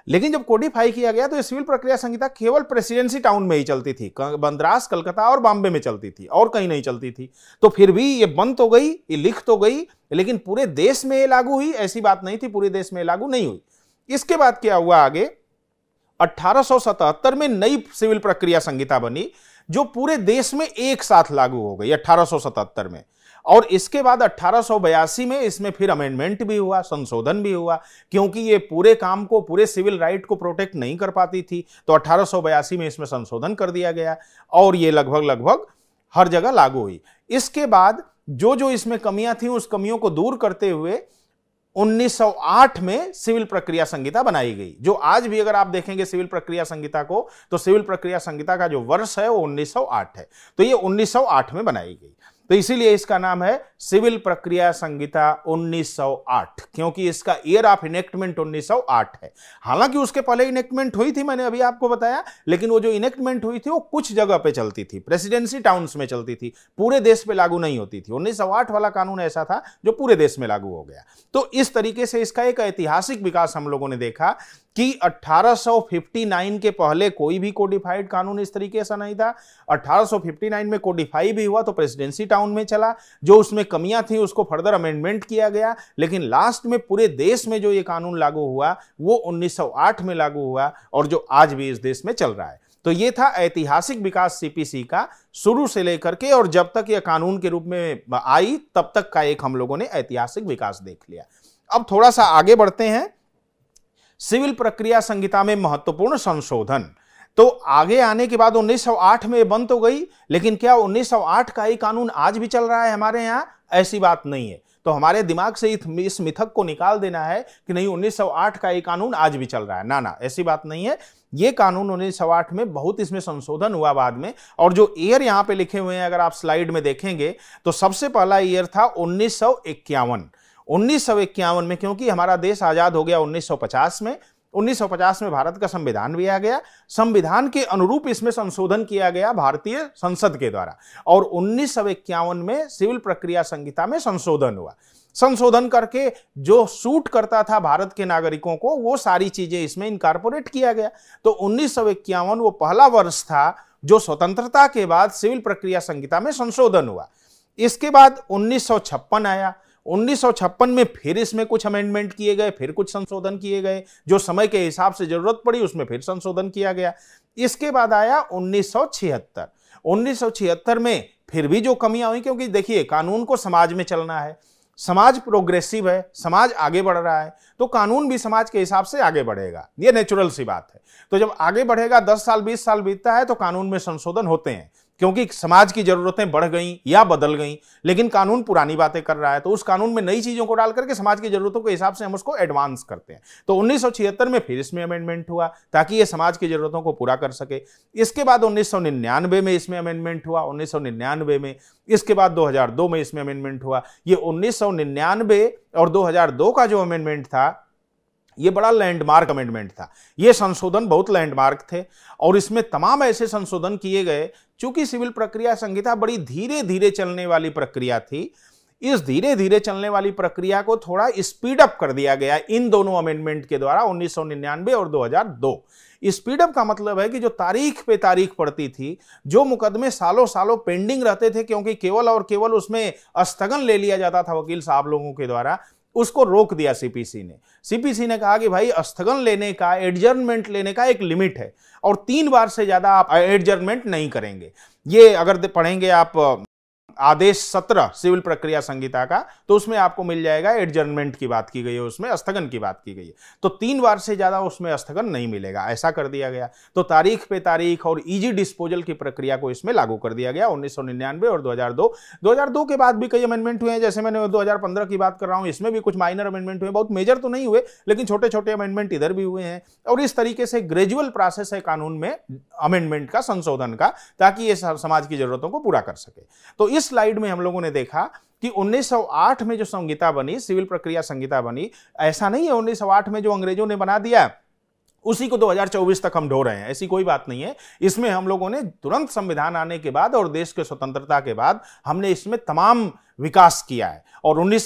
लेकिन जब कोडिफाई किया गया तो ये सिविल प्रक्रिया संहिता केवल प्रेसिडेंसी टाउन में ही चलती थी बंद्रास कलकत्ता और बॉम्बे में चलती थी और कहीं नहीं चलती थी तो फिर भी ये बंद तो गई ये लिख तो गई लेकिन पूरे देश में ये लागू हुई ऐसी बात नहीं थी पूरे देश में लागू नहीं हुई इसके बाद क्या हुआ आगे 1877 में नई सिविल प्रक्रिया संहिता बनी जो पूरे देश में एक साथ लागू हो गई 1877 में और इसके बाद अट्ठारह में इसमें फिर अमेंडमेंट भी हुआ संशोधन भी हुआ क्योंकि ये पूरे काम को पूरे सिविल राइट को प्रोटेक्ट नहीं कर पाती थी तो अट्ठारह में इसमें संशोधन कर दिया गया और ये लगभग लगभग हर जगह लागू हुई इसके बाद जो जो इसमें कमियां थी उस कमियों को दूर करते हुए 1908 में सिविल प्रक्रिया संहिता बनाई गई जो आज भी अगर आप देखेंगे सिविल प्रक्रिया संहिता को तो सिविल प्रक्रिया संहिता का जो वर्ष है वो 1908 है तो ये 1908 में बनाई गई तो इसीलिए इसका नाम है सिविल प्रक्रिया संहिता 1908 क्योंकि इसका ईयर ऑफ इनेक्टमेंट 1908 है हालांकि उसके पहले इनेक्टमेंट हुई थी मैंने अभी आपको बताया लेकिन वो जो इनेक्टमेंट हुई थी वो कुछ जगह पे चलती थी प्रेसिडेंसी टाउन्स में चलती थी पूरे देश पे लागू नहीं होती थी 1908 वाला कानून ऐसा था जो पूरे देश में लागू हो गया तो इस तरीके से इसका एक ऐतिहासिक विकास हम लोगों ने देखा कि 1859 के पहले कोई भी कोडिफाइड कानून इस तरीके से नहीं था 1859 में कोडिफाई भी हुआ तो प्रेसिडेंसी टाउन में चला जो उसमें कमियां थी उसको फर्दर अमेंडमेंट किया गया लेकिन लास्ट में पूरे देश में जो ये कानून लागू हुआ वो 1908 में लागू हुआ और जो आज भी इस देश में चल रहा है तो ये था ऐतिहासिक विकास सीपीसी का शुरू से लेकर के और जब तक यह कानून के रूप में आई तब तक का एक हम लोगों ने ऐतिहासिक विकास देख लिया अब थोड़ा सा आगे बढ़ते हैं सिविल प्रक्रिया संहिता में महत्वपूर्ण संशोधन तो आगे आने के बाद 1908 में बंद हो तो गई लेकिन क्या 1908 का ही कानून आज भी चल रहा है हमारे यहाँ ऐसी बात नहीं है तो हमारे दिमाग से इस मिथक को निकाल देना है कि नहीं 1908 का ये कानून आज भी चल रहा है ना ना ऐसी बात नहीं है ये कानून 1908 में बहुत इसमें संशोधन हुआ बाद में और जो ईयर यहाँ पे लिखे हुए हैं अगर आप स्लाइड में देखेंगे तो सबसे पहला ईयर था उन्नीस उन्नीस में क्योंकि हमारा देश आज़ाद हो गया 1950 में 1950 में भारत का संविधान भी आ गया संविधान के अनुरूप इसमें संशोधन किया गया भारतीय संसद के द्वारा और उन्नीस में सिविल प्रक्रिया संहिता में संशोधन हुआ संशोधन करके जो सूट करता था भारत के नागरिकों को वो सारी चीजें इसमें इनकारपोरेट किया गया तो उन्नीस वो पहला वर्ष था जो स्वतंत्रता के बाद सिविल प्रक्रिया संहिता में संशोधन हुआ इसके बाद उन्नीस आया उन्नीस में फिर इसमें कुछ अमेंडमेंट किए गए फिर कुछ संशोधन किए गए जो समय के हिसाब से जरूरत पड़ी उसमें फिर संशोधन किया गया इसके बाद आया उन्नीस 1976 में फिर भी जो कमियां हुई क्योंकि देखिए कानून को समाज में चलना है समाज प्रोग्रेसिव है समाज आगे बढ़ रहा है तो कानून भी समाज के हिसाब से आगे बढ़ेगा ये नेचुरल सी बात है तो जब आगे बढ़ेगा 10 साल 20 साल बीतता है तो कानून में संशोधन होते हैं क्योंकि समाज की जरूरतें बढ़ गई या बदल गई लेकिन कानून पुरानी बातें कर रहा है तो उस कानून में नई चीज़ों को डाल करके समाज की जरूरतों के हिसाब से हम उसको एडवांस करते हैं तो उन्नीस में फिर इसमें अमेंडमेंट हुआ ताकि ये समाज की जरूरतों को पूरा कर सके इसके बाद उन्नीस में इसमें अमेंडमेंट हुआ उन्नीस में इसके बाद दो में इसमें अमेंडमेंट हुआ ये उन्नीस और दो का जो अमेंडमेंट था ये बड़ा लैंडमार्क अमेंडमेंट था ये संशोधन बहुत लैंडमार्क थे और इसमें तमाम ऐसे संशोधन किए गए चूंकि सिविल प्रक्रिया संहिता बड़ी धीरे धीरे चलने वाली प्रक्रिया थी इस धीरे धीरे चलने वाली प्रक्रिया को थोड़ा स्पीड अप कर दिया गया इन दोनों अमेंडमेंट के द्वारा उन्नीस और 2002 स्पीड अप का मतलब है कि जो तारीख पे तारीख पड़ती थी जो मुकदमे सालों सालों पेंडिंग रहते थे क्योंकि केवल और केवल उसमें स्थगन ले लिया जाता था वकील साहब लोगों के द्वारा उसको रोक दिया सीपीसी ने सीपीसी ने कहा कि भाई स्थगन लेने का एडजर्नमेंट लेने का एक लिमिट है और तीन बार से ज़्यादा आप एडजर्नमेंट नहीं करेंगे ये अगर पढ़ेंगे आप आदेश सत्रह सिविल प्रक्रिया संहिता का तो उसमें आपको मिल जाएगा एडजर्नमेंट की बात की गई है उसमें स्थगन की बात की गई है तो तीन बार से ज़्यादा उसमें स्थगन नहीं मिलेगा ऐसा कर दिया गया तो तारीख पे तारीख और ईजी डिस्पोजल की प्रक्रिया को इसमें लागू कर दिया गया उन्नीस और दो हजार के बाद भी कई अमेंडमेंट हुए हैं जैसे मैंने दो की बात कर रहा हूँ इसमें भी कुछ माइनर अमेंडमेंट हुए बहुत मेजर तो नहीं हुए लेकिन छोटे छोटे अमेंडमेंट इधर भी हुए हैं और इस तरीके से ग्रेजुअल प्रोसेस है कानून में अमेंडमेंट का संशोधन का ताकि ये समाज की जरूरतों को पूरा कर सके तो इस स्लाइड में हम लोगों ने देखा कि 1908 में जो संहिता बनी सिविल प्रक्रिया संहिता बनी ऐसा नहीं है 1908 में जो अंग्रेजों ने बना दिया उसी को 2024 तक हम ढो रहे हैं ऐसी कोई बात नहीं है इसमें हम लोगों ने तुरंत संविधान आने के बाद और देश के स्वतंत्रता के बाद हमने इसमें तमाम विकास किया है और उन्नीस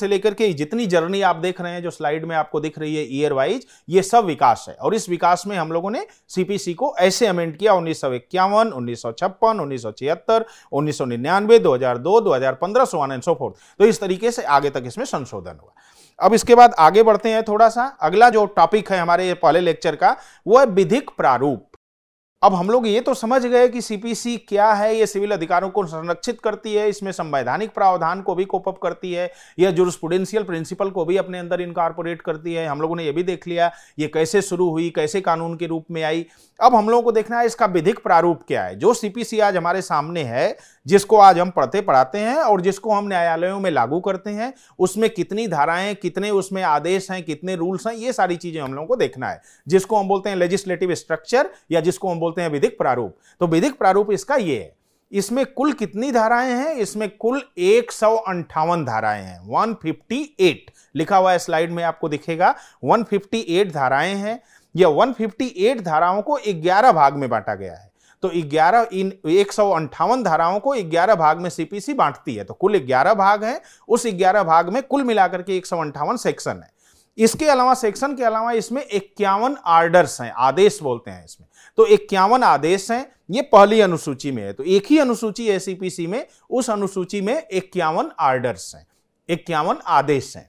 से लेकर के जितनी जर्नी आप देख रहे हैं जो स्लाइड में आपको दिख रही है ईयर वाइज ये सब विकास है और इस विकास में हम लोगों ने सीपीसी को ऐसे अमेंड किया उन्नीस सौ इक्यावन उन्नीस सौ छप्पन उन्नीस सौ छिहत्तर उन्नीस सौ निन्यानवे दो हजार दो दो हजार पंद्रह so on and so forth तो इस तरीके से आगे तक इसमें संशोधन हुआ अब इसके बाद आगे बढ़ते हैं थोड़ा सा अगला जो टॉपिक है हमारे पहले लेक्चर का वो है विधिक प्रारूप अब हम लोग ये तो समझ गए कि सीपीसी क्या है ये सिविल अधिकारों को संरक्षित करती है इसमें संवैधानिक प्रावधान को भी कोपअप करती है यह जुरुस्पुडेंशियल प्रिंसिपल को भी अपने अंदर इनकारपोरेट करती है हम लोगों ने ये भी देख लिया ये कैसे शुरू हुई कैसे कानून के रूप में आई अब हम लोगों को देखना है इसका विधिक प्रारूप क्या है जो सीपीसी आज हमारे सामने है जिसको आज हम पढ़ते पढ़ाते हैं और जिसको हम न्यायालयों में लागू करते हैं उसमें कितनी धाराएं कितने उसमें आदेश हैं कितने रूल्स हैं ये सारी चीज़ें हम लोगों को देखना है जिसको हम बोलते हैं लेजिस्लेटिव स्ट्रक्चर या जिसको हम बोलते हैं विधिक प्रारूप तो विधिक प्रारूप इसका ये है इसमें कुल कितनी धाराएं हैं इसमें कुल एक धाराएं हैं 158 लिखा हुआ है स्लाइड में आपको दिखेगा 158 धाराएं हैं यह 158 धाराओं को 11 भाग में बांटा गया है तो 11 इन एक धाराओं को 11 भाग में सीपीसी बांटती है तो कुल 11 भाग हैं उस 11 भाग में कुल मिलाकर के एक सेक्शन है इसके अलावा सेक्शन के अलावा इसमें इक्यावन आर्डर्स हैं आदेश बोलते हैं इसमें तो इक्यावन आदेश हैं ये पहली अनुसूची में है तो एक ही अनुसूची है सीपीसी में उस अनुसूची में इक्यावन आर्डर्स हैं इक्यावन आदेश हैं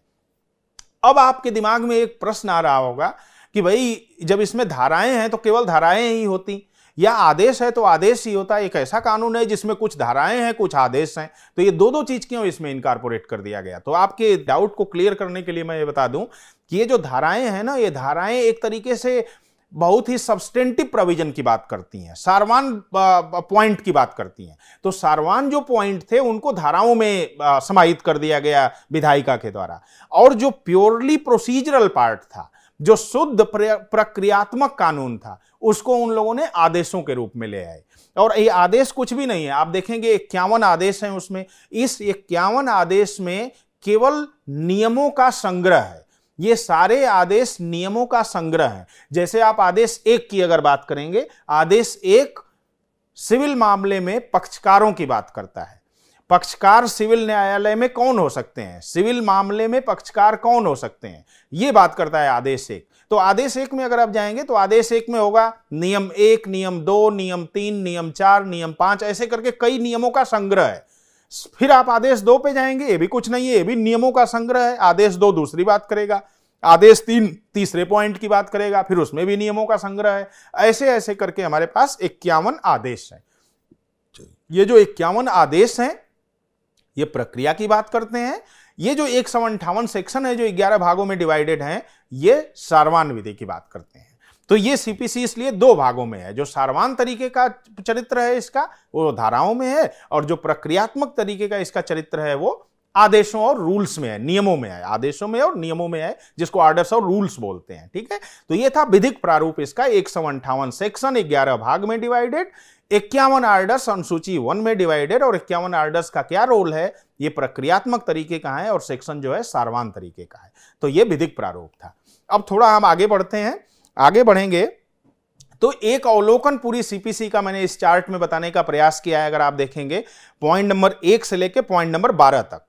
अब आपके दिमाग में एक प्रश्न आ रहा होगा कि भाई जब इसमें धाराएं हैं तो केवल धाराएं ही होती या आदेश है तो आदेश ही होता है एक ऐसा कानून है जिसमें कुछ धाराएं हैं कुछ आदेश हैं तो ये दो दो चीज क्यों इसमें इनकारपोरेट कर दिया गया तो आपके डाउट को क्लियर करने के लिए मैं ये बता दूं कि ये जो धाराएं हैं ना ये धाराएं एक तरीके से बहुत ही सब्सटेंटिव प्रोविजन की बात करती हैं सारवान पॉइंट की बात करती हैं तो सारवान जो पॉइंट थे उनको धाराओं में समाहित कर दिया गया विधायिका के द्वारा और जो प्योरली प्रोसीजरल पार्ट था जो शुद्ध प्रक्रियात्मक कानून था उसको उन लोगों ने आदेशों के रूप में ले आए और ये आदेश कुछ भी नहीं है आप देखेंगे इक्यावन आदेश हैं उसमें इस इक्यावन आदेश में केवल नियमों का संग्रह है ये सारे आदेश नियमों का संग्रह है जैसे आप आदेश एक की अगर बात करेंगे आदेश एक सिविल मामले में पक्षकारों की बात करता है पक्षकार सिविल न्यायालय में कौन हो सकते हैं सिविल मामले में पक्षकार कौन हो सकते हैं ये बात करता है आदेश एक तो आदेश एक में अगर आप जाएंगे तो आदेश एक में होगा नियम एक नियम दो नियम तीन नियम चार नियम पांच ऐसे करके कई नियमों का संग्रह है फिर आप आदेश दो पे जाएंगे ये भी कुछ नहीं है ये भी नियमों का संग्रह है आदेश दो दूसरी बात करेगा आदेश तीन तीसरे पॉइंट की बात करेगा फिर उसमें भी नियमों का संग्रह है ऐसे ऐसे करके हमारे पास इक्यावन आदेश है ये जो इक्यावन आदेश हैं ये प्रक्रिया की बात करते हैं ये जो एक सौ अंठावन सेक्शन है जो ग्यारह भागों में डिवाइडेड हैं ये सारवान विधि की बात करते हैं तो ये सीपीसी इसलिए दो भागों में है जो सारवान तरीके का चरित्र है इसका वो धाराओं में है और जो प्रक्रियात्मक तरीके का इसका चरित्र है वो आदेशों और रूल्स में है नियमों में है आदेशों में और नियमों में है जिसको ऑर्डर्स और रूल्स बोलते हैं ठीक है तो ये था विधिक प्रारूप इसका एक सौ अंठावन सेक्शन ग्यारह भाग में डिवाइडेड इक्यावन आर्डर्स अनुसूची वन में डिवाइडेड और इक्यावन आर्डर्स का क्या रोल है ये प्रक्रियात्मक तरीके का है और सेक्शन जो है सारवान तरीके का है तो ये विधिक प्रारूप था अब थोड़ा हम आगे बढ़ते हैं आगे बढ़ेंगे तो एक अवलोकन पूरी सीपीसी का मैंने इस चार्ट में बताने का प्रयास किया है अगर आप देखेंगे पॉइंट नंबर एक से लेकर पॉइंट नंबर बारह तक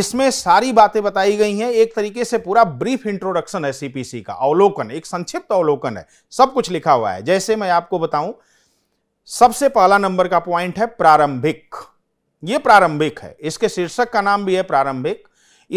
इसमें सारी बातें बताई गई हैं एक तरीके से पूरा ब्रीफ इंट्रोडक्शन है सीपीसी का अवलोकन एक संक्षिप्त अवलोकन है सब कुछ लिखा हुआ है जैसे मैं आपको बताऊं सबसे पहला नंबर का पॉइंट है प्रारंभिक यह प्रारंभिक है इसके शीर्षक का नाम भी है प्रारंभिक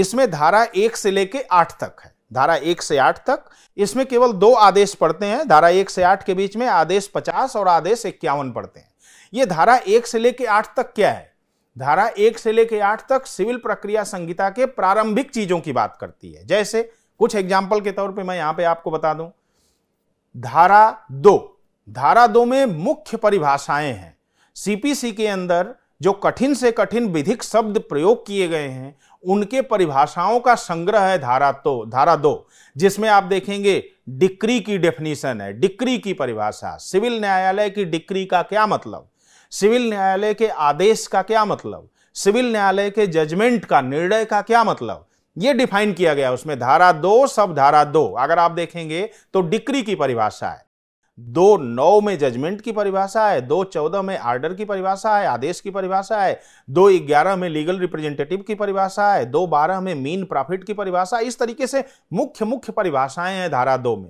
इसमें धारा एक से लेके आठ तक है धारा एक से आठ तक इसमें केवल दो आदेश पढ़ते हैं धारा एक से आठ के बीच में आदेश पचास और आदेश इक्यावन पढ़ते हैं यह धारा एक से लेके आठ तक क्या है धारा एक से लेके आठ तक सिविल प्रक्रिया संहिता के प्रारंभिक चीजों की बात करती है जैसे कुछ एग्जाम्पल के तौर पर मैं यहां पर आपको बता दूं धारा दो धारा दो में मुख्य परिभाषाएं हैं सीपीसी के अंदर जो कठिन से कठिन विधिक शब्द प्रयोग किए गए हैं उनके परिभाषाओं का संग्रह है धारा तो धारा दो जिसमें आप देखेंगे डिक्री की डेफिनेशन है डिक्री की परिभाषा सिविल न्यायालय की डिक्री का क्या मतलब सिविल न्यायालय के आदेश का क्या मतलब सिविल न्यायालय के जजमेंट का निर्णय का क्या मतलब यह डिफाइन किया गया उसमें धारा दो सब धारा दो अगर आप देखेंगे तो डिक्री की परिभाषा है दो नौ में जजमेंट की परिभाषा है दो चौदह में आर्डर की परिभाषा है आदेश की परिभाषा है दो ग्यारह में लीगल रिप्रेजेंटेटिव की परिभाषा है दो बारह में मीन प्रॉफिट की परिभाषा इस तरीके से मुख्य मुख्य परिभाषाएं हैं धारा दो में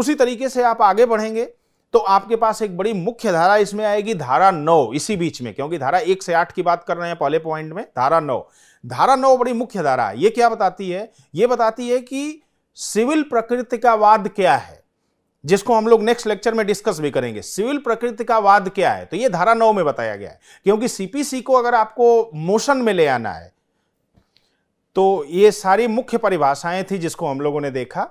उसी तरीके से आप आगे बढ़ेंगे तो आपके पास एक बड़ी मुख्य धारा इसमें आएगी धारा नौ इसी बीच में क्योंकि धारा एक से आठ की बात कर रहे हैं पहले पॉइंट में धारा नौ धारा नौ बड़ी मुख्य धारा है ये क्या बताती है ये बताती है कि सिविल प्रकृति का वाद क्या है जिसको हम लोग नेक्स्ट लेक्चर में डिस्कस भी करेंगे सिविल प्रकृति का वाद क्या है तो ये धारा नौ में बताया गया है क्योंकि सीपीसी को अगर आपको मोशन में ले आना है तो ये सारी मुख्य परिभाषाएं थी जिसको हम लोगों ने देखा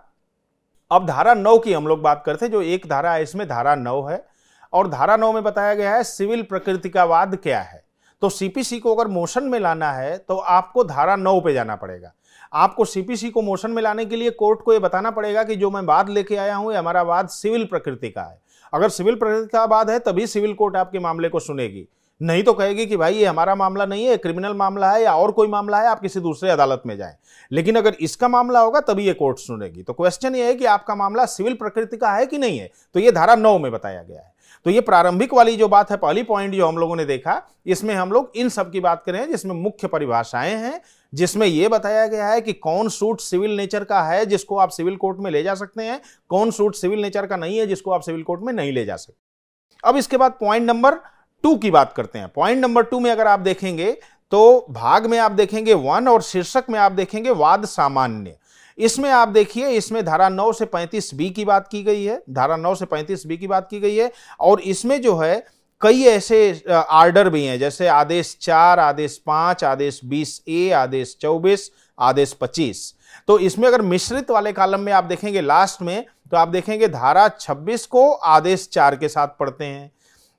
अब धारा नौ की हम लोग बात करते हैं जो एक धारा है इसमें धारा नौ है और धारा नौ में बताया गया है सिविल प्रकृति का वाद क्या है तो सीपीसी को अगर मोशन में लाना है तो आपको धारा नौ पे जाना पड़ेगा आपको सीपीसी को मोशन में लाने के लिए कोर्ट को यह बताना पड़ेगा कि जो मैं वाद लेके आया हूं हमारा वाद सिविल प्रकृति का है अगर सिविल प्रकृति का वाद है तभी सिविल कोर्ट आपके मामले को सुनेगी नहीं तो कहेगी कि भाई ये हमारा मामला नहीं है क्रिमिनल मामला है या और कोई मामला है आप किसी दूसरे अदालत में जाएं लेकिन अगर इसका मामला होगा तभी ये कोर्ट सुनेगी तो क्वेश्चन ये है कि आपका मामला सिविल प्रकृति का है कि नहीं है तो ये धारा नौ में बताया गया है तो ये प्रारंभिक वाली जो बात है पहली पॉइंट जो हम लोगों ने देखा इसमें हम लोग इन सब की बात करें जिसमें मुख्य परिभाषाएं हैं जिसमें यह बताया गया है कि कौन सूट सिविल नेचर का है जिसको आप सिविल कोर्ट में ले जा सकते हैं कौन सूट सिविल नेचर का नहीं है जिसको आप सिविल कोर्ट में नहीं ले जा सकते अब इसके बाद पॉइंट नंबर टू की बात करते हैं पॉइंट नंबर टू में अगर आप देखेंगे तो भाग में आप देखेंगे वन और शीर्षक में आप देखेंगे वाद सामान्य इसमें आप देखिए इसमें धारा 9 से 35 बी की बात की गई है धारा 9 से 35 बी की बात की गई है और इसमें जो है कई ऐसे आर्डर भी हैं जैसे आदेश चार आदेश पांच आदेश बीस ए आदेश चौबीस आदेश पच्चीस तो इसमें अगर मिश्रित वाले कालम में आप देखेंगे लास्ट में तो आप देखेंगे धारा छब्बीस को आदेश चार के साथ पढ़ते हैं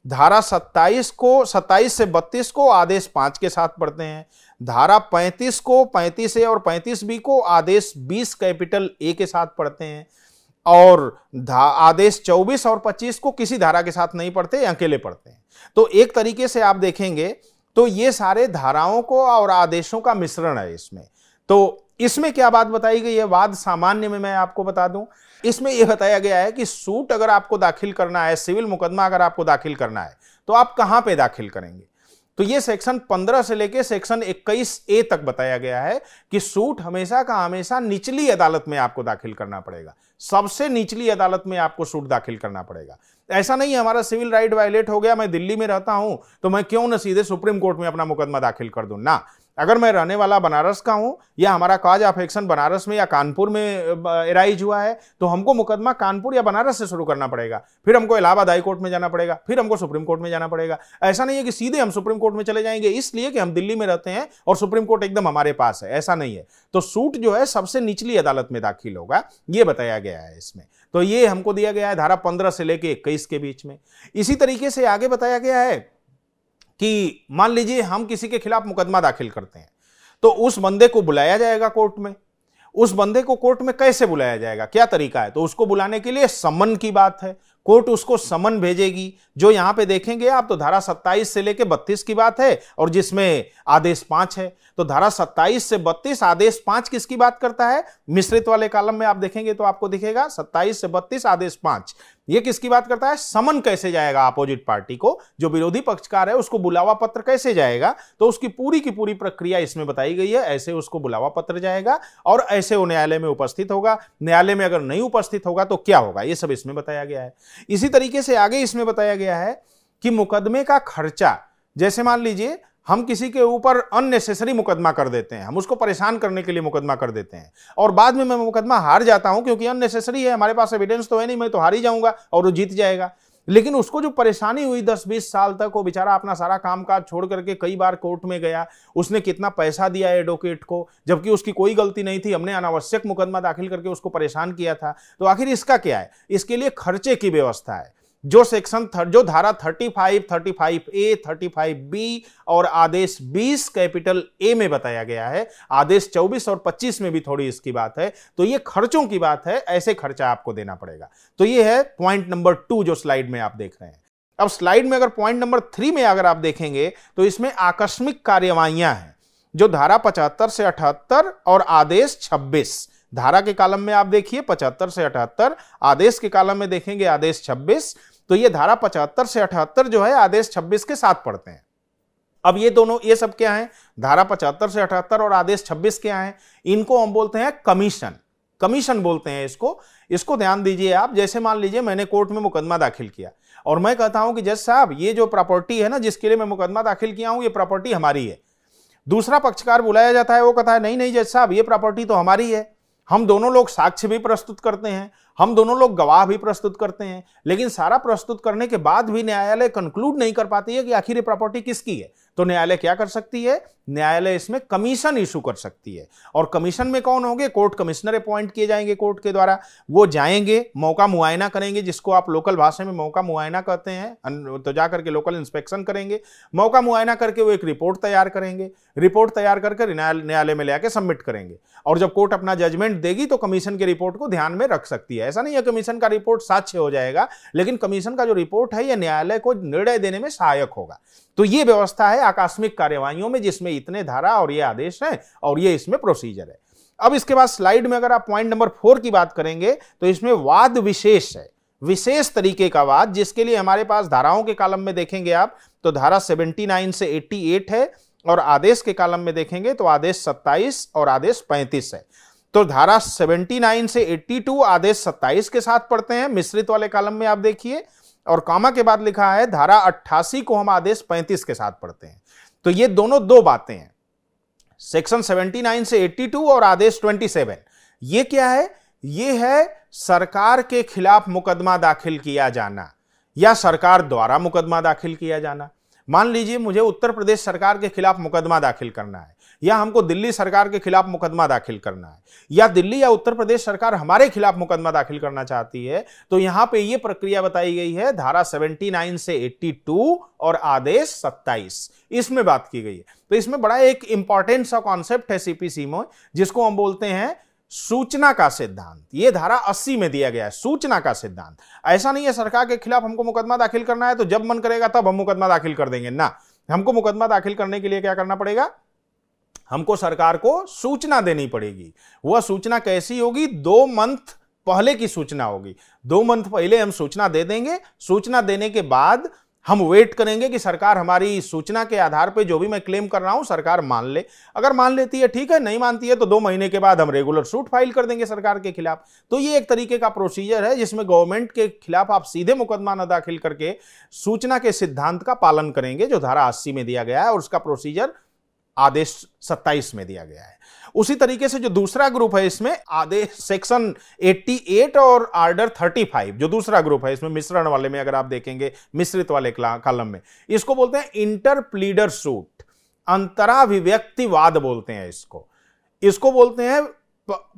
धारा 27 को 27 से 32 को आदेश पांच के साथ पढ़ते हैं धारा 35 को 35 ए और 35 बी को आदेश 20 कैपिटल ए के साथ पढ़ते हैं और आदेश 24 और 25 को किसी धारा के साथ नहीं पढ़ते अकेले पढ़ते हैं तो एक तरीके से आप देखेंगे तो ये सारे धाराओं को और आदेशों का मिश्रण है इसमें तो इसमें क्या बात बताई गई है वाद सामान्य में मैं आपको बता दूं इसमें यह बताया गया है कि सूट अगर आपको दाखिल करना है सिविल मुकदमा अगर आपको दाखिल करना है तो आप कहां पे दाखिल करेंगे तो ये सेक्शन 15 से लेके सेक्शन 21 ए तक बताया गया है कि सूट हमेशा का हमेशा निचली अदालत में आपको दाखिल करना पड़ेगा सबसे निचली अदालत में आपको सूट दाखिल करना पड़ेगा ऐसा नहीं है हमारा सिविल राइट वायलेट हो गया मैं दिल्ली में रहता हूं तो मैं क्यों ना सीधे सुप्रीम कोर्ट में अपना मुकदमा दाखिल कर दूं ना अगर मैं रहने वाला बनारस का हूं या हमारा काज एक्शन बनारस में या कानपुर में एराइज हुआ है तो हमको मुकदमा कानपुर या बनारस से शुरू करना पड़ेगा फिर हमको इलाहाबाद हाई कोर्ट में जाना पड़ेगा फिर हमको सुप्रीम कोर्ट में जाना पड़ेगा ऐसा नहीं है कि सीधे हम सुप्रीम कोर्ट में चले जाएंगे इसलिए कि हम दिल्ली में रहते हैं और सुप्रीम कोर्ट एकदम हमारे पास है ऐसा नहीं है तो सूट जो है सबसे निचली अदालत में दाखिल होगा ये बताया गया है इसमें तो ये हमको दिया गया है धारा पंद्रह से लेके इक्कीस के बीच में इसी तरीके से आगे बताया गया है कि मान लीजिए हम किसी के खिलाफ मुकदमा दाखिल करते हैं तो उस बंदे को बुलाया जाएगा कोर्ट में उस बंदे को कोर्ट में कैसे बुलाया जाएगा क्या तरीका है तो उसको बुलाने के लिए समन की बात है कोर्ट उसको समन भेजेगी जो यहां पे देखेंगे आप तो धारा 27 से लेके 32 की बात है और जिसमें आदेश पांच है तो धारा 27 से 32 आदेश पांच किसकी बात करता है मिश्रित वाले कालम में आप देखेंगे तो आपको दिखेगा 27 से 32 आदेश पांच ये किसकी बात करता है समन कैसे जाएगा अपोजिट पार्टी को जो विरोधी पक्षकार है उसको बुलावा पत्र कैसे जाएगा तो उसकी पूरी की पूरी प्रक्रिया इसमें बताई गई है ऐसे उसको बुलावा पत्र जाएगा और ऐसे वो न्यायालय में उपस्थित होगा न्यायालय में अगर नहीं उपस्थित होगा तो क्या होगा ये सब इसमें बताया गया है इसी तरीके से आगे इसमें बताया गया है कि मुकदमे का खर्चा जैसे मान लीजिए हम किसी के ऊपर अननेसेसरी मुकदमा कर देते हैं हम उसको परेशान करने के लिए मुकदमा कर देते हैं और बाद में मैं मुकदमा हार जाता हूं क्योंकि अननेसेसरी है हमारे पास एविडेंस तो है नहीं मैं तो हार ही जाऊंगा और वो जीत जाएगा लेकिन उसको जो परेशानी हुई दस बीस साल तक वो बेचारा अपना सारा काम काज छोड़ करके कई बार कोर्ट में गया उसने कितना पैसा दिया एडवोकेट को जबकि उसकी कोई गलती नहीं थी हमने अनावश्यक मुकदमा दाखिल करके उसको परेशान किया था तो आखिर इसका क्या है इसके लिए खर्चे की व्यवस्था है जो सेक्शन जो धारा 35, फाइव बी और आदेश 20 कैपिटल ए में बताया गया है आदेश 24 और 25 में भी थोड़ी इसकी बात है तो ये खर्चों की बात है ऐसे खर्चा आपको देना पड़ेगा तो ये है पॉइंट नंबर टू जो स्लाइड में आप देख रहे हैं अब स्लाइड में अगर पॉइंट नंबर थ्री में अगर आप देखेंगे तो इसमें आकस्मिक कार्यवाहियां हैं जो धारा पचहत्तर से अठहत्तर और आदेश छब्बीस धारा के कालम में आप देखिए पचहत्तर से अठहत्तर आदेश के कालम में देखेंगे आदेश छब्बीस तो ये धारा पचहत्तर से अठहत्तर जो है आदेश छब्बीस के साथ पढ़ते हैं अब ये दोनों ये सब क्या है धारा पचहत्तर से अठहत्तर और आदेश छब्बीस क्या है इनको हम बोलते हैं कमीशन कमीशन बोलते हैं इसको इसको ध्यान दीजिए आप जैसे मान लीजिए मैंने कोर्ट में मुकदमा दाखिल किया और मैं कहता हूं कि जज साहब ये जो प्रॉपर्टी है ना जिसके लिए मैं मुकदमा दाखिल किया हूं ये प्रॉपर्टी हमारी है दूसरा पक्षकार बुलाया जाता है वो कहता है नहीं नहीं जज साहब ये प्रॉपर्टी तो हमारी है हम दोनों लोग साक्ष्य भी प्रस्तुत करते हैं हम दोनों लोग गवाह भी प्रस्तुत करते हैं लेकिन सारा प्रस्तुत करने के बाद भी न्यायालय कंक्लूड नहीं कर पाती है कि आखिर ये प्रॉपर्टी किसकी है तो न्यायालय क्या कर सकती है न्यायालय इसमें कमीशन इशू कर सकती है और कमीशन में कौन होंगे कोर्ट कमिश्नर अपॉइंट किए जाएंगे कोर्ट के द्वारा वो जाएंगे मौका मुआयना करेंगे जिसको आप लोकल भाषा में मौका मुआयना कहते हैं तो जाकर के लोकल इंस्पेक्शन करेंगे मौका मुआयना करके वो एक रिपोर्ट तैयार करेंगे रिपोर्ट तैयार करके न्यायालय में ले सबमिट करेंगे और जब कोर्ट अपना जजमेंट देगी तो कमीशन की रिपोर्ट को ध्यान में रख सकती है ऐसा नहीं है कमीशन का रिपोर्ट साक्ष्य हो जाएगा लेकिन कमीशन का जो रिपोर्ट है यह न्यायालय को निर्णय देने में सहायक होगा तो ये व्यवस्था है आकस्मिक कार्यवाही में जिसमें इतने धारा और ये आदेश हैं और ये इसमें प्रोसीजर है अब इसके बाद स्लाइड में अगर आप पॉइंट नंबर फोर की बात करेंगे तो इसमें वाद विशेष है विशेष तरीके का वाद जिसके लिए हमारे पास धाराओं के कालम में देखेंगे आप तो धारा 79 से 88 है और आदेश के कालम में देखेंगे तो आदेश 27 और आदेश 35 है तो धारा 79 से 82 आदेश 27 के साथ पढ़ते हैं मिश्रित वाले कालम में आप देखिए और कामा के बाद लिखा है धारा अट्ठासी को हम आदेश पैंतीस के साथ पढ़ते हैं तो ये दोनों दो बातें हैं सेक्शन 79 से 82 और आदेश 27 ये क्या है ये है सरकार के खिलाफ मुकदमा दाखिल किया जाना या सरकार द्वारा मुकदमा दाखिल किया जाना मान लीजिए मुझे उत्तर प्रदेश सरकार के खिलाफ मुकदमा दाखिल करना है या हमको दिल्ली सरकार के खिलाफ मुकदमा दाखिल करना है या दिल्ली या उत्तर प्रदेश सरकार हमारे खिलाफ मुकदमा दाखिल करना चाहती है तो यहां पे ये प्रक्रिया बताई गई है धारा 79 से 82 और आदेश 27 इसमें बात की गई है तो इसमें बड़ा एक इंपॉर्टेंट सा कॉन्सेप्ट है सीपीसी में जिसको हम बोलते हैं सूचना का सिद्धांत यह धारा 80 में दिया गया है सूचना का सिद्धांत ऐसा नहीं है सरकार के खिलाफ हमको मुकदमा दाखिल करना है तो जब मन करेगा तब हम मुकदमा दाखिल कर देंगे ना हमको मुकदमा दाखिल करने के लिए क्या करना पड़ेगा हमको सरकार को सूचना देनी पड़ेगी वह सूचना कैसी होगी दो मंथ पहले की सूचना होगी दो मंथ पहले हम सूचना दे देंगे सूचना देने के बाद हम वेट करेंगे कि सरकार हमारी सूचना के आधार पर जो भी मैं क्लेम कर रहा हूं सरकार मान ले अगर मान लेती है ठीक है नहीं मानती है तो दो महीने के बाद हम रेगुलर सूट फाइल कर देंगे सरकार के खिलाफ तो ये एक तरीके का प्रोसीजर है जिसमें गवर्नमेंट के खिलाफ आप सीधे मुकदमा न दाखिल करके सूचना के सिद्धांत का पालन करेंगे जो धारा अस्सी में दिया गया है और उसका प्रोसीजर आदेश सत्ताईस में दिया गया है उसी तरीके से जो दूसरा ग्रुप है इसमें आदेश सेक्शन 88 और आर्डर 35 जो दूसरा ग्रुप है इसमें मिश्रण वाले में अगर आप देखेंगे मिश्रित वाले कॉलम में इसको बोलते हैं इंटरप्लीडर सूट अंतराभिव्यक्तिवाद बोलते हैं इसको इसको बोलते हैं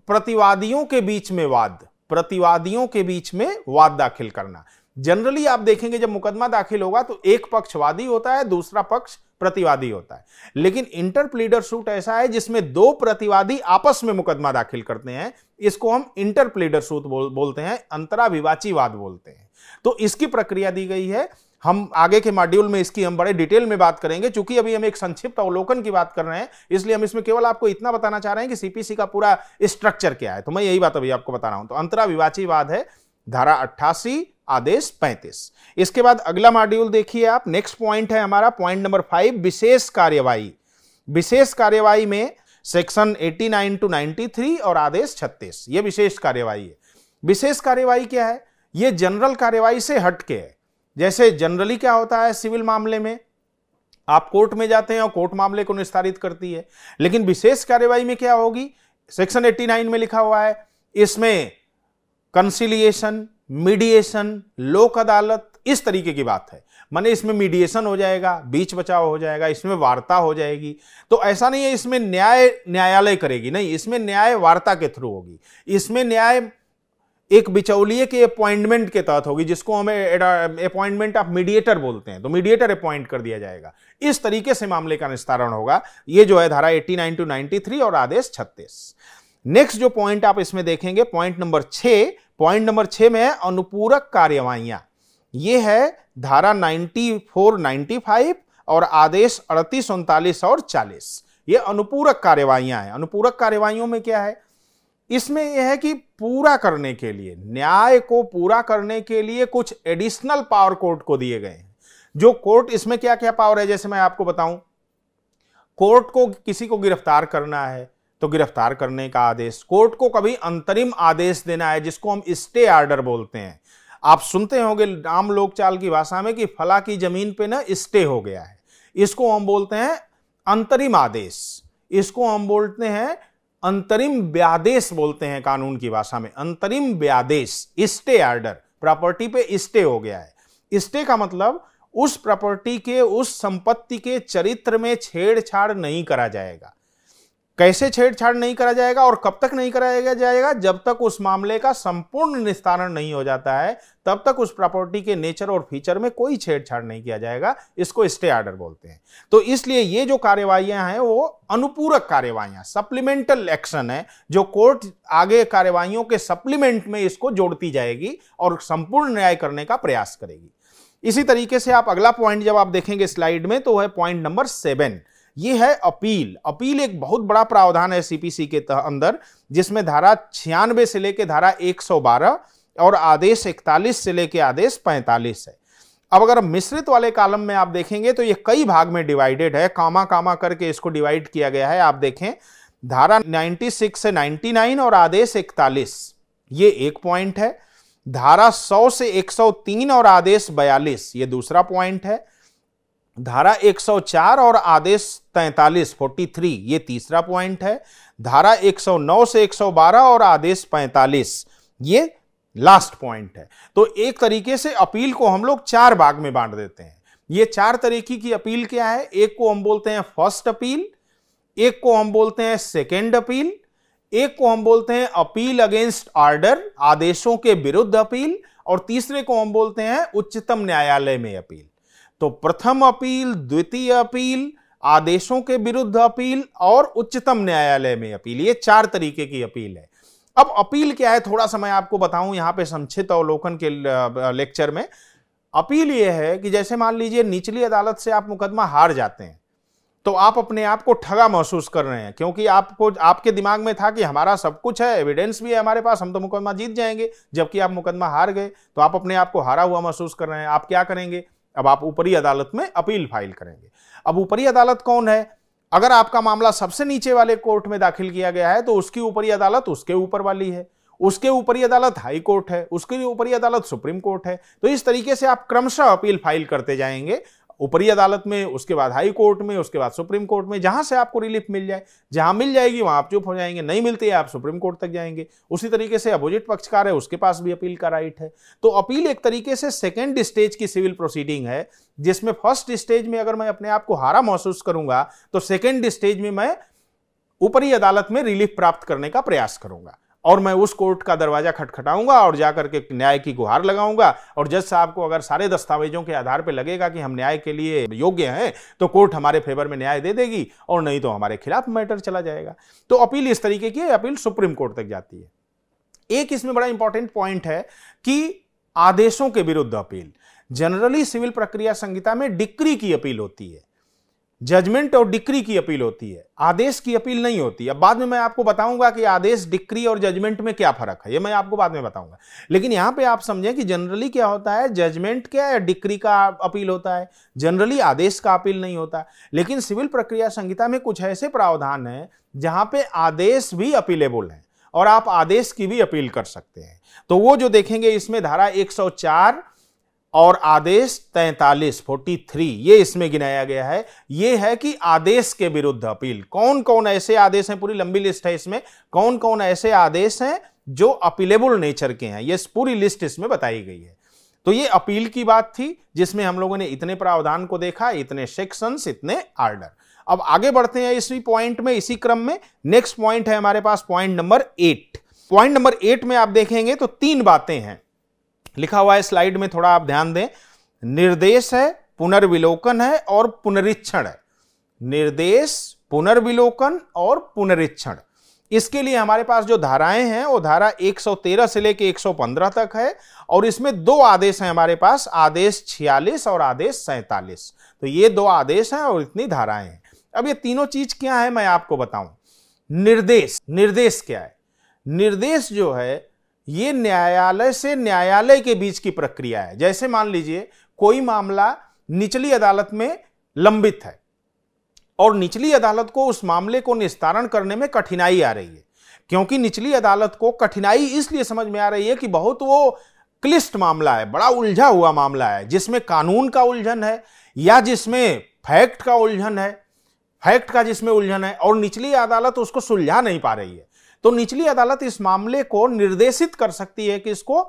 प्रतिवादियों के बीच में वाद प्रतिवादियों के बीच में वाद दाखिल करना जनरली आप देखेंगे जब मुकदमा दाखिल होगा तो एक पक्षवादी होता है दूसरा पक्ष प्रतिवादी होता है लेकिन इंटरप्लीडर सूट ऐसा है जिसमें दो प्रतिवादी आपस में मुकदमा दाखिल करते हैं इसको हम इंटरप्लीडर सूट बोल, बोलते हैं वाद बोलते हैं तो इसकी प्रक्रिया दी गई है हम आगे के मॉड्यूल में इसकी हम बड़े डिटेल में बात करेंगे चूंकि अभी हम एक संक्षिप्त अवलोकन की बात कर रहे हैं इसलिए हम इसमें केवल आपको इतना बताना चाह रहे हैं कि सीपीसी का पूरा स्ट्रक्चर क्या है तो मैं यही बात अभी आपको बता रहा हूं तो अंतरा विवाचीवाद है धारा अट्ठासी आदेश 35 इसके बाद अगला मॉड्यूल देखिए आप नेक्स्ट पॉइंट है हमारा पॉइंट नंबर फाइव विशेष कार्यवाही विशेष कार्यवाही में सेक्शन 89 टू 93 और आदेश 36 ये विशेष कार्यवाही है विशेष कार्यवाही क्या है ये जनरल कार्यवाही से हट के है जैसे जनरली क्या होता है सिविल मामले में आप कोर्ट में जाते हैं और कोर्ट मामले को निस्तारित करती है लेकिन विशेष कार्यवाही में क्या होगी सेक्शन 89 में लिखा हुआ है इसमें कंसिलिएशन मीडिएशन लोक अदालत इस तरीके की बात है माने इसमें मीडिएशन हो जाएगा बीच बचाव हो जाएगा इसमें वार्ता हो जाएगी तो ऐसा नहीं है इसमें न्याय न्यायालय करेगी नहीं इसमें न्याय वार्ता के थ्रू होगी इसमें न्याय एक बिचौलिए के अपॉइंटमेंट के तहत होगी जिसको हमें अपॉइंटमेंट ऑफ मीडिएटर बोलते हैं तो मीडिएटर अपॉइंट कर दिया जाएगा इस तरीके से मामले का निस्तारण होगा ये जो है धारा 89 टू 93 और आदेश 36 नेक्स्ट जो पॉइंट आप इसमें देखेंगे पॉइंट नंबर छ पॉइंट नंबर छ में है अनुपूरक कार्यवाइया ये है धारा 94, और आदेश अड़तीस उनतालीस और 40 ये अनुपूरक कार्यवाइयाँ हैं अनुपूरक कार्यवाइयों में क्या है इसमें यह है कि पूरा करने के लिए न्याय को पूरा करने के लिए कुछ एडिशनल पावर कोर्ट को दिए गए हैं जो कोर्ट इसमें क्या क्या पावर है जैसे मैं आपको बताऊं कोर्ट को किसी को गिरफ्तार करना है तो गिरफ्तार करने का आदेश कोर्ट को कभी अंतरिम आदेश देना है जिसको हम स्टे आर्डर बोलते हैं आप सुनते होंगे आम लोकचाल चाल की भाषा में कि फला की जमीन पे ना स्टे हो गया है इसको हम बोलते हैं अंतरिम आदेश इसको हम बोलते हैं अंतरिम व्यादेश बोलते हैं कानून की भाषा में अंतरिम व्यादेश स्टे आर्डर प्रॉपर्टी पे स्टे हो गया है स्टे का मतलब उस प्रॉपर्टी के उस संपत्ति के चरित्र में छेड़छाड़ नहीं करा जाएगा कैसे छेड़छाड़ नहीं करा जाएगा और कब तक नहीं कराया जाएगा जब तक उस मामले का संपूर्ण निस्तारण नहीं हो जाता है तब तक उस प्रॉपर्टी के नेचर और फीचर में कोई छेड़छाड़ नहीं किया जाएगा इसको स्टे ऑर्डर बोलते हैं तो इसलिए ये जो कार्यवाहियां हैं वो अनुपूरक कार्यवाहियां सप्लीमेंटल एक्शन है जो कोर्ट आगे कार्यवाहियों के सप्लीमेंट में इसको जोड़ती जाएगी और संपूर्ण न्याय करने का प्रयास करेगी इसी तरीके से आप अगला पॉइंट जब आप देखेंगे स्लाइड में तो है पॉइंट नंबर सेवन ये है अपील अपील एक बहुत बड़ा प्रावधान है सीपीसी के अंदर जिसमें धारा छियानवे से लेकर धारा 112 और आदेश 41 से लेकर आदेश 45 है अब अगर मिश्रित वाले कालम में आप देखेंगे तो ये कई भाग में डिवाइडेड है कामा कामा करके इसको डिवाइड किया गया है आप देखें धारा 96 से 99 और आदेश 41 ये एक पॉइंट है धारा 100 से 103 और आदेश 42 ये दूसरा पॉइंट है धारा 104 और आदेश 43 43 ये तीसरा पॉइंट है धारा 109 से 112 और आदेश 45 ये लास्ट पॉइंट है तो एक तरीके से अपील को हम लोग चार भाग में बांट देते हैं ये चार तरीके की अपील क्या है एक को हम बोलते हैं फर्स्ट अपील एक को हम बोलते हैं सेकेंड अपील एक को हम बोलते हैं अपील अगेंस्ट ऑर्डर आदेशों के विरुद्ध अपील और तीसरे को हम बोलते हैं उच्चतम न्यायालय में अपील तो प्रथम अपील द्वितीय अपील आदेशों के विरुद्ध अपील और उच्चतम न्यायालय में अपील ये चार तरीके की अपील है अब अपील क्या है थोड़ा सा मैं आपको बताऊं यहां पे संक्षिप्त अवलोकन के लेक्चर में अपील यह है कि जैसे मान लीजिए निचली अदालत से आप मुकदमा हार जाते हैं तो आप अपने आप को ठगा महसूस कर रहे हैं क्योंकि आपको आपके दिमाग में था कि हमारा सब कुछ है एविडेंस भी है हमारे पास हम तो मुकदमा जीत जाएंगे जबकि आप मुकदमा हार गए तो आप अपने आप को हारा हुआ महसूस कर रहे हैं आप क्या करेंगे अब आप ऊपरी अदालत में अपील फाइल करेंगे अब ऊपरी अदालत कौन है अगर आपका मामला सबसे नीचे वाले कोर्ट में दाखिल किया गया है तो उसकी ऊपरी अदालत उसके ऊपर वाली है उसके ऊपरी अदालत हाई कोर्ट है उसके ऊपरी अदालत सुप्रीम कोर्ट है तो इस तरीके से आप क्रमशः अपील फाइल करते जाएंगे ऊपरी अदालत में उसके बाद हाई कोर्ट में उसके बाद सुप्रीम कोर्ट में जहां से आपको रिलीफ मिल जाए जहां मिल जाएगी वहां आप चुप हो जाएंगे नहीं मिलती है आप सुप्रीम कोर्ट तक जाएंगे उसी तरीके से अपोजिट पक्षकार है उसके पास भी अपील का राइट है तो अपील एक तरीके से सेकेंड स्टेज की सिविल प्रोसीडिंग है जिसमें फर्स्ट स्टेज में अगर मैं अपने आप को हारा महसूस करूंगा तो सेकेंड स्टेज में मैं ऊपरी अदालत में रिलीफ प्राप्त करने का प्रयास करूंगा और मैं उस कोर्ट का दरवाज़ा खटखटाऊंगा और जाकर के न्याय की गुहार लगाऊंगा और जज साहब को अगर सारे दस्तावेजों के आधार पर लगेगा कि हम न्याय के लिए योग्य हैं तो कोर्ट हमारे फेवर में न्याय दे देगी और नहीं तो हमारे खिलाफ मैटर चला जाएगा तो अपील इस तरीके की अपील सुप्रीम कोर्ट तक जाती है एक इसमें बड़ा इंपॉर्टेंट पॉइंट है कि आदेशों के विरुद्ध अपील जनरली सिविल प्रक्रिया संहिता में डिक्री की अपील होती है जजमेंट और डिक्री की अपील होती है आदेश की अपील नहीं होती अब बाद में मैं आपको बताऊंगा कि आदेश डिक्री और जजमेंट में क्या फर्क है ये मैं आपको बाद में बताऊंगा लेकिन यहां पे आप समझें कि जनरली क्या होता है जजमेंट क्या है डिक्री का अपील होता है जनरली आदेश का अपील नहीं होता लेकिन सिविल प्रक्रिया संहिता में कुछ ऐसे प्रावधान हैं जहां पे आदेश भी अपीलेबल है और आप आदेश की भी अपील कर सकते हैं तो वो जो देखेंगे इसमें धारा 104 और आदेश 43 थ्री ये इसमें गिनाया गया है ये है कि आदेश के विरुद्ध अपील कौन कौन ऐसे आदेश हैं पूरी लंबी लिस्ट है इसमें कौन कौन ऐसे आदेश हैं जो अपीलेबल नेचर के हैं ये पूरी लिस्ट इसमें बताई गई है तो ये अपील की बात थी जिसमें हम लोगों ने इतने प्रावधान को देखा इतने सेक्शंस इतने आर्डर अब आगे बढ़ते हैं इसी पॉइंट में इसी क्रम में नेक्स्ट पॉइंट है हमारे पास point number eight point number eight में आप देखेंगे तो तीन बातें हैं लिखा हुआ है स्लाइड में थोड़ा आप ध्यान दें निर्देश है पुनर्विलोकन है और पुनरीक्षण है निर्देश पुनर्विलोकन और पुनरीक्षण इसके लिए हमारे पास जो धाराएं हैं वो धारा 113 से लेके 115 तक है और इसमें दो आदेश हैं हमारे पास आदेश 46 और आदेश सैतालीस तो ये दो आदेश हैं और इतनी धाराएं हैं अब ये तीनों चीज क्या है मैं आपको बताऊं निर्देश निर्देश क्या है निर्देश जो है ये न्यायालय से न्यायालय के बीच की प्रक्रिया है जैसे मान लीजिए कोई मामला निचली अदालत में लंबित है और निचली अदालत को उस मामले को निस्तारण करने में कठिनाई आ रही है क्योंकि निचली अदालत को कठिनाई इसलिए समझ में आ रही है कि बहुत वो क्लिष्ट मामला है बड़ा उलझा हुआ मामला है जिसमें कानून का उलझन है या जिसमें फैक्ट का उलझन है फैक्ट का जिसमें उलझन है और निचली अदालत उसको सुलझा नहीं पा रही है तो निचली अदालत इस मामले को निर्देशित कर सकती है कि इसको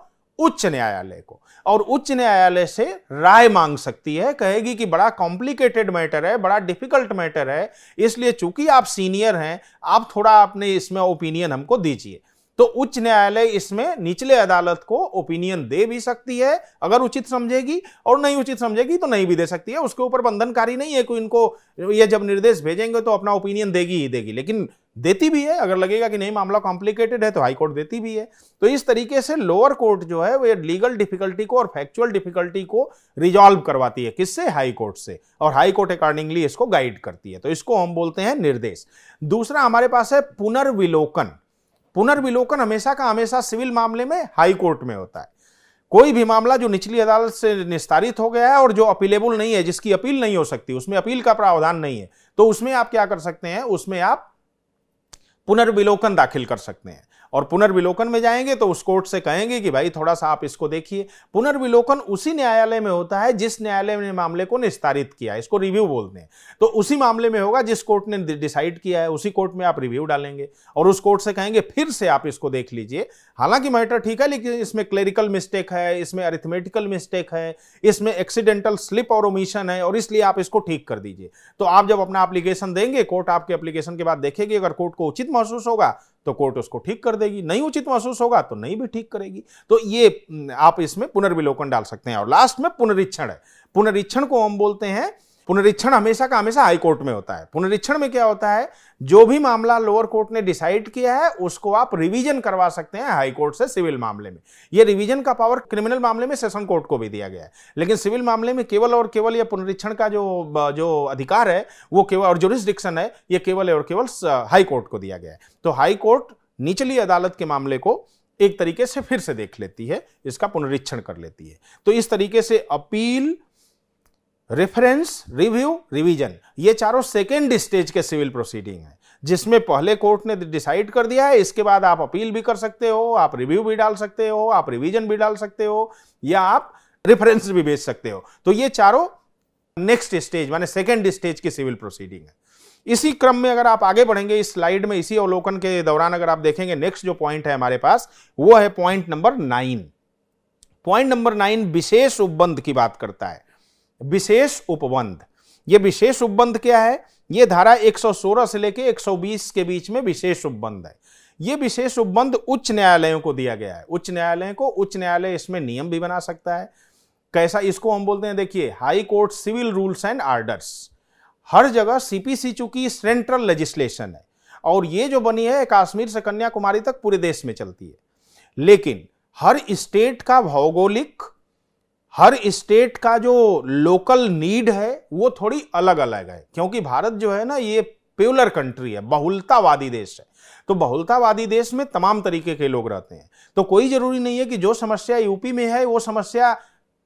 उच्च न्यायालय को और उच्च न्यायालय से राय मांग सकती है कहेगी कि बड़ा कॉम्प्लिकेटेड मैटर है बड़ा डिफिकल्ट मैटर है इसलिए चूंकि आप सीनियर हैं आप थोड़ा अपने इसमें ओपिनियन हमको दीजिए तो उच्च न्यायालय इसमें निचले अदालत को ओपिनियन दे भी सकती है अगर उचित समझेगी और नहीं उचित समझेगी तो नहीं भी दे सकती है उसके ऊपर बंधनकारी नहीं है कोई इनको ये जब निर्देश भेजेंगे तो अपना ओपिनियन देगी ही देगी लेकिन देती भी है अगर लगेगा कि नहीं मामला कॉम्प्लिकेटेड है तो हाई कोर्ट देती भी है तो इस तरीके से लोअर कोर्ट जो है वो लीगल डिफिकल्टी को और फैक्चुअल डिफिकल्टी को रिजॉल्व करवाती है किससे हाई कोर्ट से और हाई कोर्ट अकॉर्डिंगली इसको गाइड करती है तो इसको हम बोलते हैं निर्देश दूसरा हमारे पास है पुनर्विलोकन पुनर्विलोकन हमेशा का हमेशा सिविल मामले में हाई कोर्ट में होता है कोई भी मामला जो निचली अदालत से निस्तारित हो गया है और जो अपीलेबल नहीं है जिसकी अपील नहीं हो सकती उसमें अपील का प्रावधान नहीं है तो उसमें आप क्या कर सकते हैं उसमें आप पुनर्विलोकन दाखिल कर सकते हैं और पुनर्विलोकन में जाएंगे तो उस कोर्ट से कहेंगे कि भाई थोड़ा सा आप इसको देखिए पुनर्विलोकन उसी न्यायालय में होता है जिस न्यायालय ने मामले को निस्तारित किया इसको रिव्यू बोलते हैं तो उसी मामले में होगा जिस कोर्ट ने डिसाइड किया है उसी कोर्ट में आप रिव्यू डालेंगे और उस कोर्ट से कहेंगे फिर से आप इसको देख लीजिए हालांकि मैटर ठीक है लेकिन इसमें क्लेरिकल मिस्टेक है इसमें अरिथमेटिकल मिस्टेक है इसमें एक्सीडेंटल स्लिप और ओमिशन है और इसलिए आप इसको ठीक कर दीजिए तो आप जब अपना एप्लीकेशन देंगे कोर्ट आपके एप्लीकेशन के बाद देखेगी अगर कोर्ट को उचित महसूस होगा तो कोर्ट उसको ठीक कर देगी नहीं उचित महसूस होगा तो नहीं भी ठीक करेगी तो ये आप इसमें पुनर्विलोकन डाल सकते हैं और लास्ट में पुनरीक्षण है पुनरीक्षण को हम बोलते हैं पुनरीक्षण हमेशा का हमेशा हाई कोर्ट में होता है पुनरीक्षण में क्या होता है जो भी मामला लोअर कोर्ट ने डिसाइड किया है उसको आप रिवीजन करवा सकते हैं हाई कोर्ट से सिविल मामले में यह रिवीजन का पावर क्रिमिनल मामले में सेशन कोर्ट को भी दिया गया है लेकिन सिविल मामले में केवल और केवल यह पुनरीक्षण का जो जो अधिकार है वो केवल और जोरिस्डिक्शन है यह केवल और केवल हाई कोर्ट को दिया गया है तो हाई कोर्ट निचली अदालत के मामले को एक तरीके से फिर से देख लेती है इसका पुनरीक्षण कर लेती है तो इस तरीके से अपील रेफरेंस रिव्यू रिवीजन ये चारों सेकेंड स्टेज के सिविल प्रोसीडिंग है जिसमें पहले कोर्ट ने डिसाइड कर दिया है इसके बाद आप अपील भी कर सकते हो आप रिव्यू भी डाल सकते हो आप रिवीजन भी डाल सकते हो या आप रेफरेंस भी भेज सकते हो तो ये चारों नेक्स्ट स्टेज माने सेकेंड स्टेज की सिविल प्रोसीडिंग है इसी क्रम में अगर आप आगे बढ़ेंगे इस स्लाइड में इसी अवलोकन के दौरान अगर आप देखेंगे नेक्स्ट जो पॉइंट है हमारे पास वो है point number nine point number nine विशेष उपबंध की बात करता है विशेष उपबंध ये विशेष उपबंध क्या है ये धारा 116 से लेके 120 के बीच में विशेष उपबंध है ये विशेष उपबंध उच्च न्यायालयों को दिया गया है उच्च न्यायालय को उच्च न्यायालय इसमें नियम भी बना सकता है कैसा इसको हम बोलते हैं देखिए high court civil rules and orders हर जगह सीपीसी चूंकि सेंट्रल लेजिस्लेशन है और ये जो बनी है कश्मीर से कन्याकुमारी तक पूरे देश में चलती है लेकिन हर स्टेट का भौगोलिक हर स्टेट का जो लोकल नीड है वो थोड़ी अलग अलग है क्योंकि भारत जो है ना ये प्यूलर कंट्री है बहुलतावादी देश है तो बहुलतावादी देश में तमाम तरीके के लोग रहते हैं तो कोई जरूरी नहीं है कि जो समस्या यूपी में है वो समस्या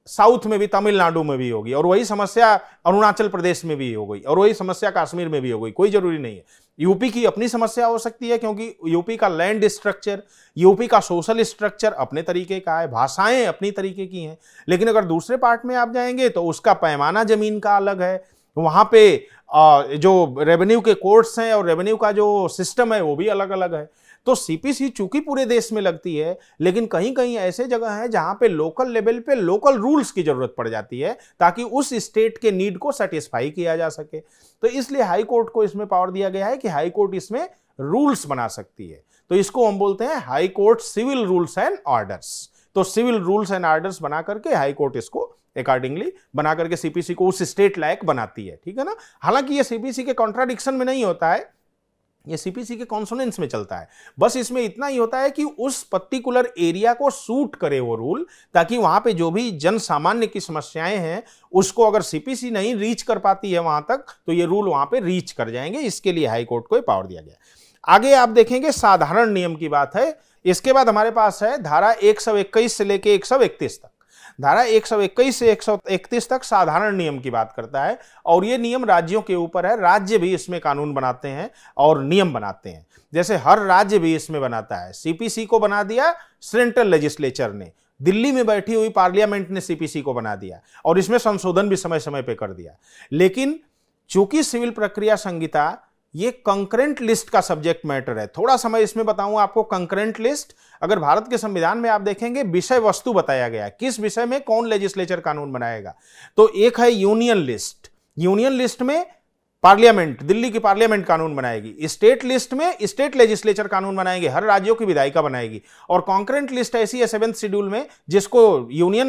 साउथ में भी तमिलनाडु में भी होगी और वही समस्या अरुणाचल प्रदेश में भी हो गई और वही समस्या कश्मीर में भी हो गई कोई जरूरी नहीं है यूपी की अपनी समस्या हो सकती है क्योंकि यूपी का लैंड स्ट्रक्चर यूपी का सोशल स्ट्रक्चर अपने तरीके का है भाषाएं अपनी तरीके की हैं लेकिन अगर दूसरे पार्ट में आप जाएंगे तो उसका पैमाना जमीन का अलग है वहाँ पे जो रेवेन्यू के कोर्ट्स हैं और रेवेन्यू का जो सिस्टम है वो भी अलग अलग है तो सीपीसी चूंकि पूरे देश में लगती है लेकिन कहीं कहीं ऐसे जगह हैं जहां पे लोकल लेवल पे लोकल रूल्स की जरूरत पड़ जाती है ताकि उस स्टेट के नीड को सेटिस्फाई किया जा सके तो इसलिए हाई कोर्ट को इसमें पावर दिया गया है कि हाई कोर्ट इसमें रूल्स बना सकती है तो इसको हम बोलते हैं high court civil rules and orders तो सिविल रूल्स एंड ऑर्डर्स बना करके हाई कोर्ट इसको अकॉर्डिंगली बना करके सीपीसी को उस स्टेट लायक बनाती है ठीक है ना हालांकि ये सीपीसी के कॉन्ट्राडिक्शन में नहीं होता है ये सीपीसी के कॉन्सोनेंस में चलता है बस इसमें इतना ही होता है कि उस पर्टिकुलर एरिया को सूट करे वो रूल ताकि वहां पे जो भी जन सामान्य की समस्याएं हैं उसको अगर सीपीसी नहीं रीच कर पाती है वहां तक तो ये रूल वहां पे रीच कर जाएंगे इसके लिए हाईकोर्ट को पावर दिया गया आगे आप देखेंगे साधारण नियम की बात है इसके बाद हमारे पास है धारा एक से लेके एक तक धारा एक सौ इक्कीस से एक सौ इकतीस तक साधारण नियम की बात करता है और ये नियम राज्यों के ऊपर है राज्य भी इसमें कानून बनाते हैं और नियम बनाते हैं जैसे हर राज्य भी इसमें बनाता है सीपीसी को बना दिया सेंट्रल लेजिस्लेचर ने दिल्ली में बैठी हुई पार्लियामेंट ने सीपीसी को बना दिया और इसमें संशोधन भी समय समय पर कर दिया लेकिन चूंकि सिविल प्रक्रिया संहिता ये कंकरेंट लिस्ट का सब्जेक्ट मैटर है थोड़ा समय इसमें बताऊं आपको कंकरेंट लिस्ट अगर भारत के संविधान में आप देखेंगे विषय वस्तु बताया गया किस विषय में कौन लेजिस्लेचर कानून बनाएगा तो एक है यूनियन लिस्ट यूनियन लिस्ट में पार्लियामेंट दिल्ली की पार्लियामेंट कानून बनाएगी स्टेट लिस्ट में स्टेट लेजिस्लेचर कानून बनाएगी हर राज्यों की विधायिका बनाएगी और कॉन्करेंट लिस्ट ऐसी है सेवेंथ शेड्यूल में जिसको यूनियन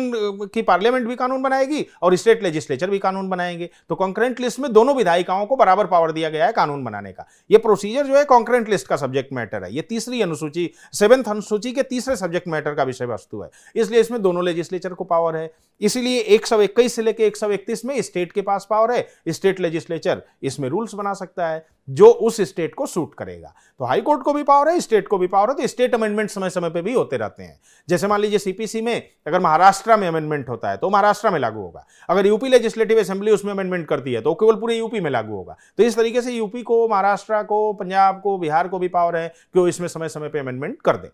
की पार्लियामेंट भी कानून बनाएगी और स्टेट लेजिस्लेचर भी कानून बनाएंगे तो कॉन्करेंट लिस्ट में दोनों विधायिकाओं को बराबर पावर दिया गया है कानून बनाने का यह प्रोसीजर जो है कॉन्करेंट लिस्ट का सब्जेक्ट मैटर है यह तीसरी अनुसूची सेवेंथ अनुसूची के तीसरे सब्जेक्ट मैटर का विषय वस्तु है इसलिए इसमें दोनों लेजिस्लेचर को पावर है इसीलिए एक सौ इक्कीस से लेकर एक सौ इकतीस में स्टेट के पास पावर है स्टेट लेजिस्लेचर इसमें रूल्स बना सकता है जो उस स्टेट को सूट करेगा तो हाई कोर्ट को भी पावर है स्टेट को भी पावर है तो स्टेट अमेंडमेंट समय समय पे भी होते रहते हैं जैसे मान लीजिए सीपीसी में अगर महाराष्ट्र में अमेंडमेंट होता है तो महाराष्ट्र में लागू होगा अगर यूपी लेजिस्लेटिव असेंबली उसमें अमेंडमेंट करती है तो केवल पूरे यूपी में लागू होगा तो इस तरीके से यूपी को महाराष्ट्र को पंजाब को बिहार को भी पावर है कि वो इसमें समय समय पर अमेंडमेंट कर दें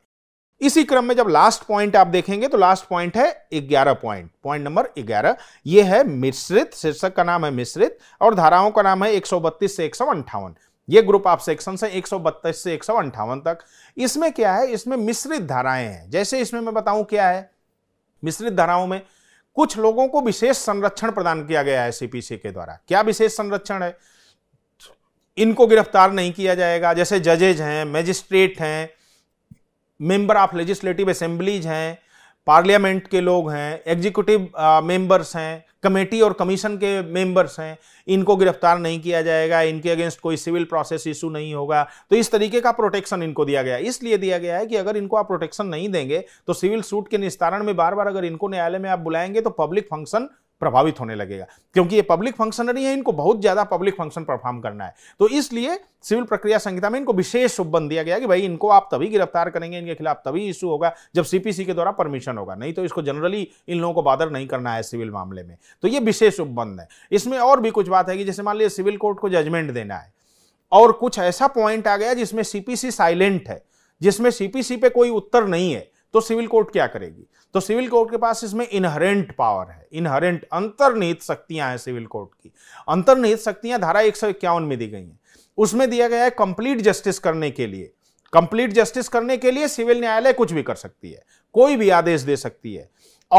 इसी क्रम में जब लास्ट पॉइंट आप देखेंगे तो लास्ट पॉइंट है ग्यारह पॉइंट पॉइंट नंबर ग्यारह ये है मिश्रित शीर्षक का नाम है मिश्रित और धाराओं का नाम है 132 से एक ये ग्रुप आप सेक्शन से 132 से एक तक इसमें क्या है इसमें मिश्रित धाराएं हैं जैसे इसमें मैं बताऊं क्या है मिश्रित धाराओं में कुछ लोगों को विशेष संरक्षण प्रदान किया गया है सीपीसी के द्वारा क्या विशेष संरक्षण है इनको गिरफ्तार नहीं किया जाएगा जैसे जजेज हैं मजिस्ट्रेट हैं मेंबर ऑफ लेजिस्लेटिव असेंबलीज हैं पार्लियामेंट के लोग हैं एग्जीक्यूटिव मेंबर्स हैं कमेटी और कमीशन के मेंबर्स हैं इनको गिरफ्तार नहीं किया जाएगा इनके अगेंस्ट कोई सिविल प्रोसेस इशू नहीं होगा तो इस तरीके का प्रोटेक्शन इनको दिया गया इसलिए दिया गया है कि अगर इनको आप प्रोटेक्शन नहीं देंगे तो सिविल सूट के निस्तारण में बार बार अगर इनको न्यायालय में आप बुलाएंगे तो पब्लिक फंक्शन प्रभावित होने लगेगा क्योंकि ये पब्लिक फंक्शनरी है इनको बहुत ज़्यादा पब्लिक फंक्शन परफॉर्म करना है तो इसलिए सिविल प्रक्रिया संहिता में इनको विशेष उपबंध दिया गया कि भाई इनको आप तभी गिरफ्तार करेंगे इनके खिलाफ तभी इशू होगा जब सीपीसी के द्वारा परमिशन होगा नहीं तो इसको जनरली इन लोगों को बादर नहीं करना है सिविल मामले में तो ये विशेष उपबंध है इसमें और भी कुछ बात है कि जैसे मान लीजिए सिविल कोर्ट को जजमेंट देना है और कुछ ऐसा पॉइंट आ गया जिसमें सीपीसी साइलेंट है जिसमें सीपीसी पे कोई उत्तर नहीं है तो सिविल कोर्ट क्या करेगी तो सिविल कोर्ट के पास इसमें इनहरेंट पावर है इनहरेंट अंतर्निहित शक्तियां हैं सिविल कोर्ट की अंतर्निहित शक्तियां धारा एक में दी गई हैं उसमें दिया गया है कंप्लीट जस्टिस करने के लिए कंप्लीट जस्टिस करने के लिए सिविल न्यायालय कुछ भी कर सकती है कोई भी आदेश दे सकती है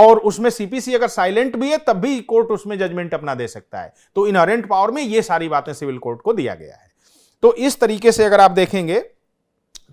और उसमें सीपीसी अगर साइलेंट भी है तब भी कोर्ट उसमें जजमेंट अपना दे सकता है तो इनहरेंट पावर में ये सारी बातें सिविल कोर्ट को दिया गया है तो इस तरीके से अगर आप देखेंगे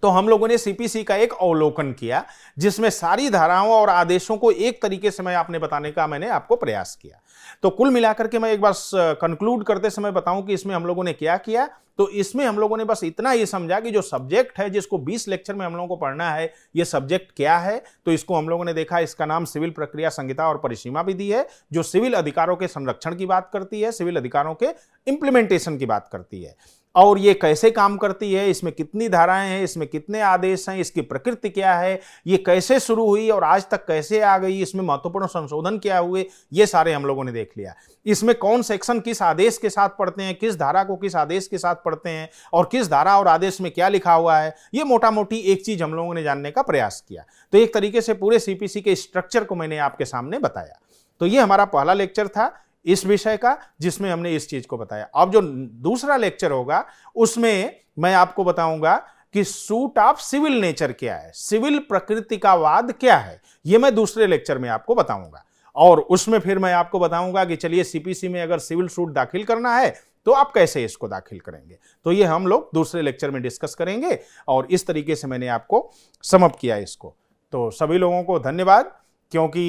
तो हम लोगों ने सीपीसी का एक अवलोकन किया जिसमें सारी धाराओं और आदेशों को एक तरीके से मैं आपने बताने का मैंने आपको प्रयास किया तो कुल मिलाकर के मैं एक बार कंक्लूड करते समय बताऊं कि इसमें हम लोगों ने क्या किया तो इसमें हम लोगों ने बस इतना ही समझा कि जो सब्जेक्ट है जिसको 20 लेक्चर में हम लोगों को पढ़ना है ये सब्जेक्ट क्या है तो इसको हम लोगों ने देखा इसका नाम सिविल प्रक्रिया संहिता और परिसीमा भी दी है जो सिविल अधिकारों के संरक्षण की बात करती है सिविल अधिकारों के इंप्लीमेंटेशन की बात करती है और ये कैसे काम करती है इसमें कितनी धाराएं हैं इसमें कितने आदेश हैं इसकी प्रकृति क्या है ये कैसे शुरू हुई और आज तक कैसे आ गई इसमें महत्वपूर्ण संशोधन क्या हुए ये सारे हम लोगों ने देख लिया इसमें कौन सेक्शन किस आदेश के साथ पढ़ते हैं किस धारा को किस आदेश के साथ पढ़ते हैं और किस धारा और आदेश में क्या लिखा हुआ है ये मोटा मोटी एक चीज़ हम लोगों ने जानने का प्रयास किया तो एक तरीके से पूरे सीपीसी के स्ट्रक्चर को मैंने आपके सामने बताया तो ये हमारा पहला लेक्चर था इस विषय का जिसमें हमने इस चीज को बताया अब जो दूसरा लेक्चर होगा उसमें मैं आपको बताऊंगा कि सूट ऑफ सिविल नेचर क्या है सिविल प्रकृति का वाद क्या है यह मैं दूसरे लेक्चर में आपको बताऊंगा और उसमें फिर मैं आपको बताऊंगा कि चलिए सीपीसी में अगर सिविल सूट दाखिल करना है तो आप कैसे इसको दाखिल करेंगे तो ये हम लोग दूसरे लेक्चर में डिस्कस करेंगे और इस तरीके से मैंने आपको समअप किया इसको तो सभी लोगों को धन्यवाद क्योंकि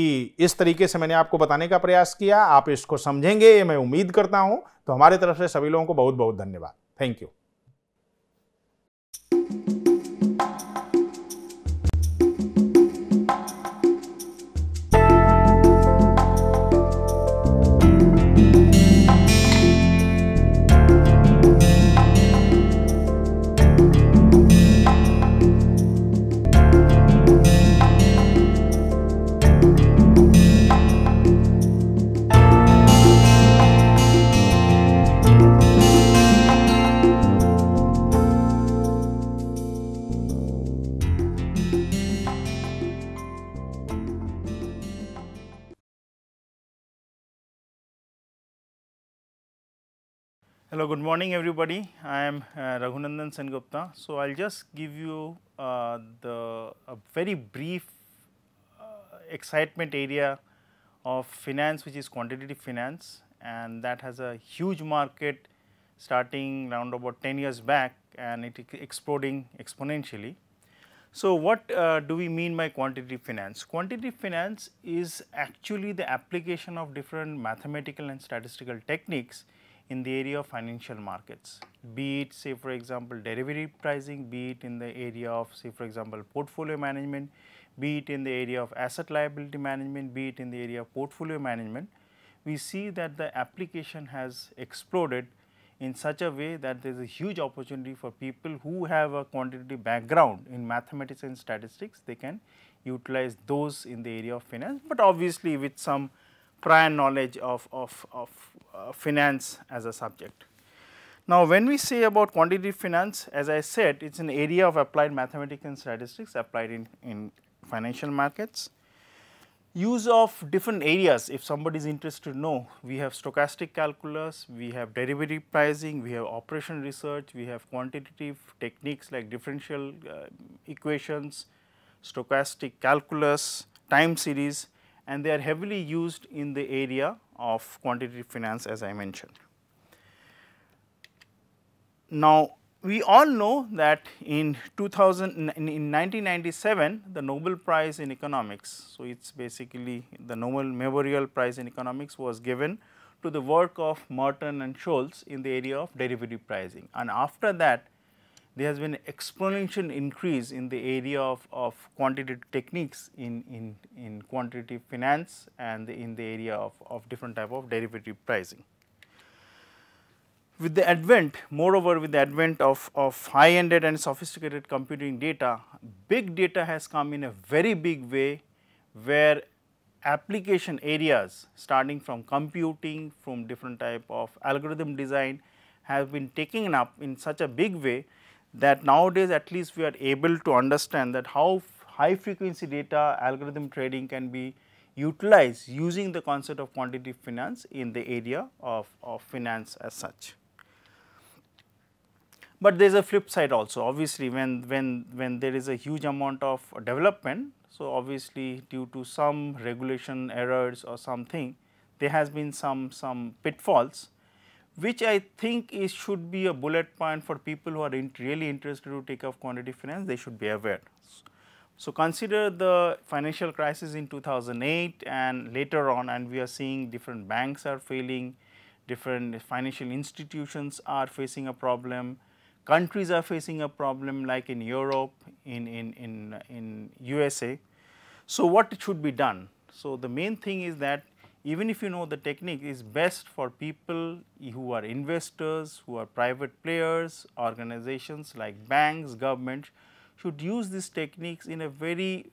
इस तरीके से मैंने आपको बताने का प्रयास किया आप इसको समझेंगे मैं उम्मीद करता हूं तो हमारे तरफ से सभी लोगों को बहुत बहुत धन्यवाद thank you Hello, good morning everybody. I am uh, Raghunandan Sengupta. So, I will just give you uh, the a very brief uh, excitement area of finance which is quantitative finance and that has a huge market starting around about 10 years back and it exploding exponentially. So, what uh, do we mean by quantitative finance? Quantitative finance is actually the application of different mathematical and statistical techniques in the area of financial markets, be it say for example derivative pricing, be it in the area of say for example portfolio management, be it in the area of asset liability management, be it in the area of portfolio management, we see that the application has exploded in such a way that there is a huge opportunity for people who have a quantitative background in mathematics and statistics, they can utilize those in the area of finance, but obviously with some prior knowledge of, of, of uh, finance as a subject. Now, when we say about quantitative finance, as I said, it is an area of applied mathematics and statistics applied in, in financial markets. Use of different areas, if somebody is interested to know, we have stochastic calculus, we have derivative pricing, we have operation research, we have quantitative techniques like differential uh, equations, stochastic calculus, time series, and they are heavily used in the area of quantitative finance as I mentioned. Now, we all know that in 2000 in, 1997 the Nobel Prize in economics. So, it is basically the Nobel Memorial Prize in economics was given to the work of Merton and Scholz in the area of derivative pricing and after that there has been exponential increase in the area of, of quantitative techniques in, in, in quantitative finance and in the area of, of different type of derivative pricing. With the advent, moreover with the advent of, of high-ended and sophisticated computing data, big data has come in a very big way where application areas starting from computing, from different type of algorithm design have been taken up in such a big way that nowadays at least we are able to understand that how high frequency data algorithm trading can be utilized using the concept of quantitative finance in the area of, of finance as such. But there is a flip side also obviously when, when, when there is a huge amount of development. So, obviously due to some regulation errors or something there has been some, some pitfalls which I think is should be a bullet point for people who are in really interested to take up quantitative finance, they should be aware. So, consider the financial crisis in 2008 and later on and we are seeing different banks are failing, different financial institutions are facing a problem, countries are facing a problem like in Europe, in, in, in, in USA. So, what should be done? So, the main thing is that even if you know the technique is best for people who are investors, who are private players, organizations like banks, government should use these techniques in a very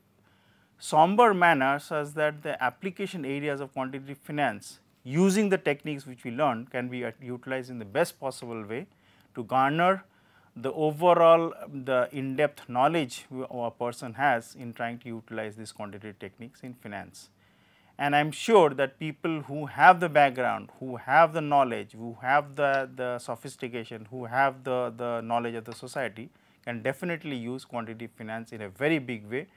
somber manner such that the application areas of quantitative finance using the techniques which we learned can be utilized in the best possible way to garner the overall the in-depth knowledge a person has in trying to utilize these quantitative techniques in finance and I am sure that people who have the background, who have the knowledge, who have the, the sophistication, who have the, the knowledge of the society can definitely use quantitative finance in a very big way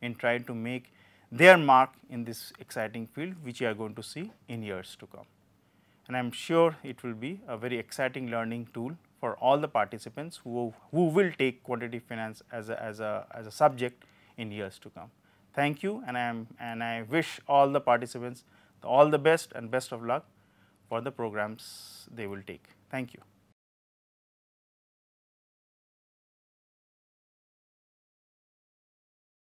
in trying to make their mark in this exciting field which you are going to see in years to come. And I am sure it will be a very exciting learning tool for all the participants who, who will take quantitative finance as a, as, a, as a subject in years to come. Thank you and I, am, and I wish all the participants all the best and best of luck for the programs they will take. Thank you.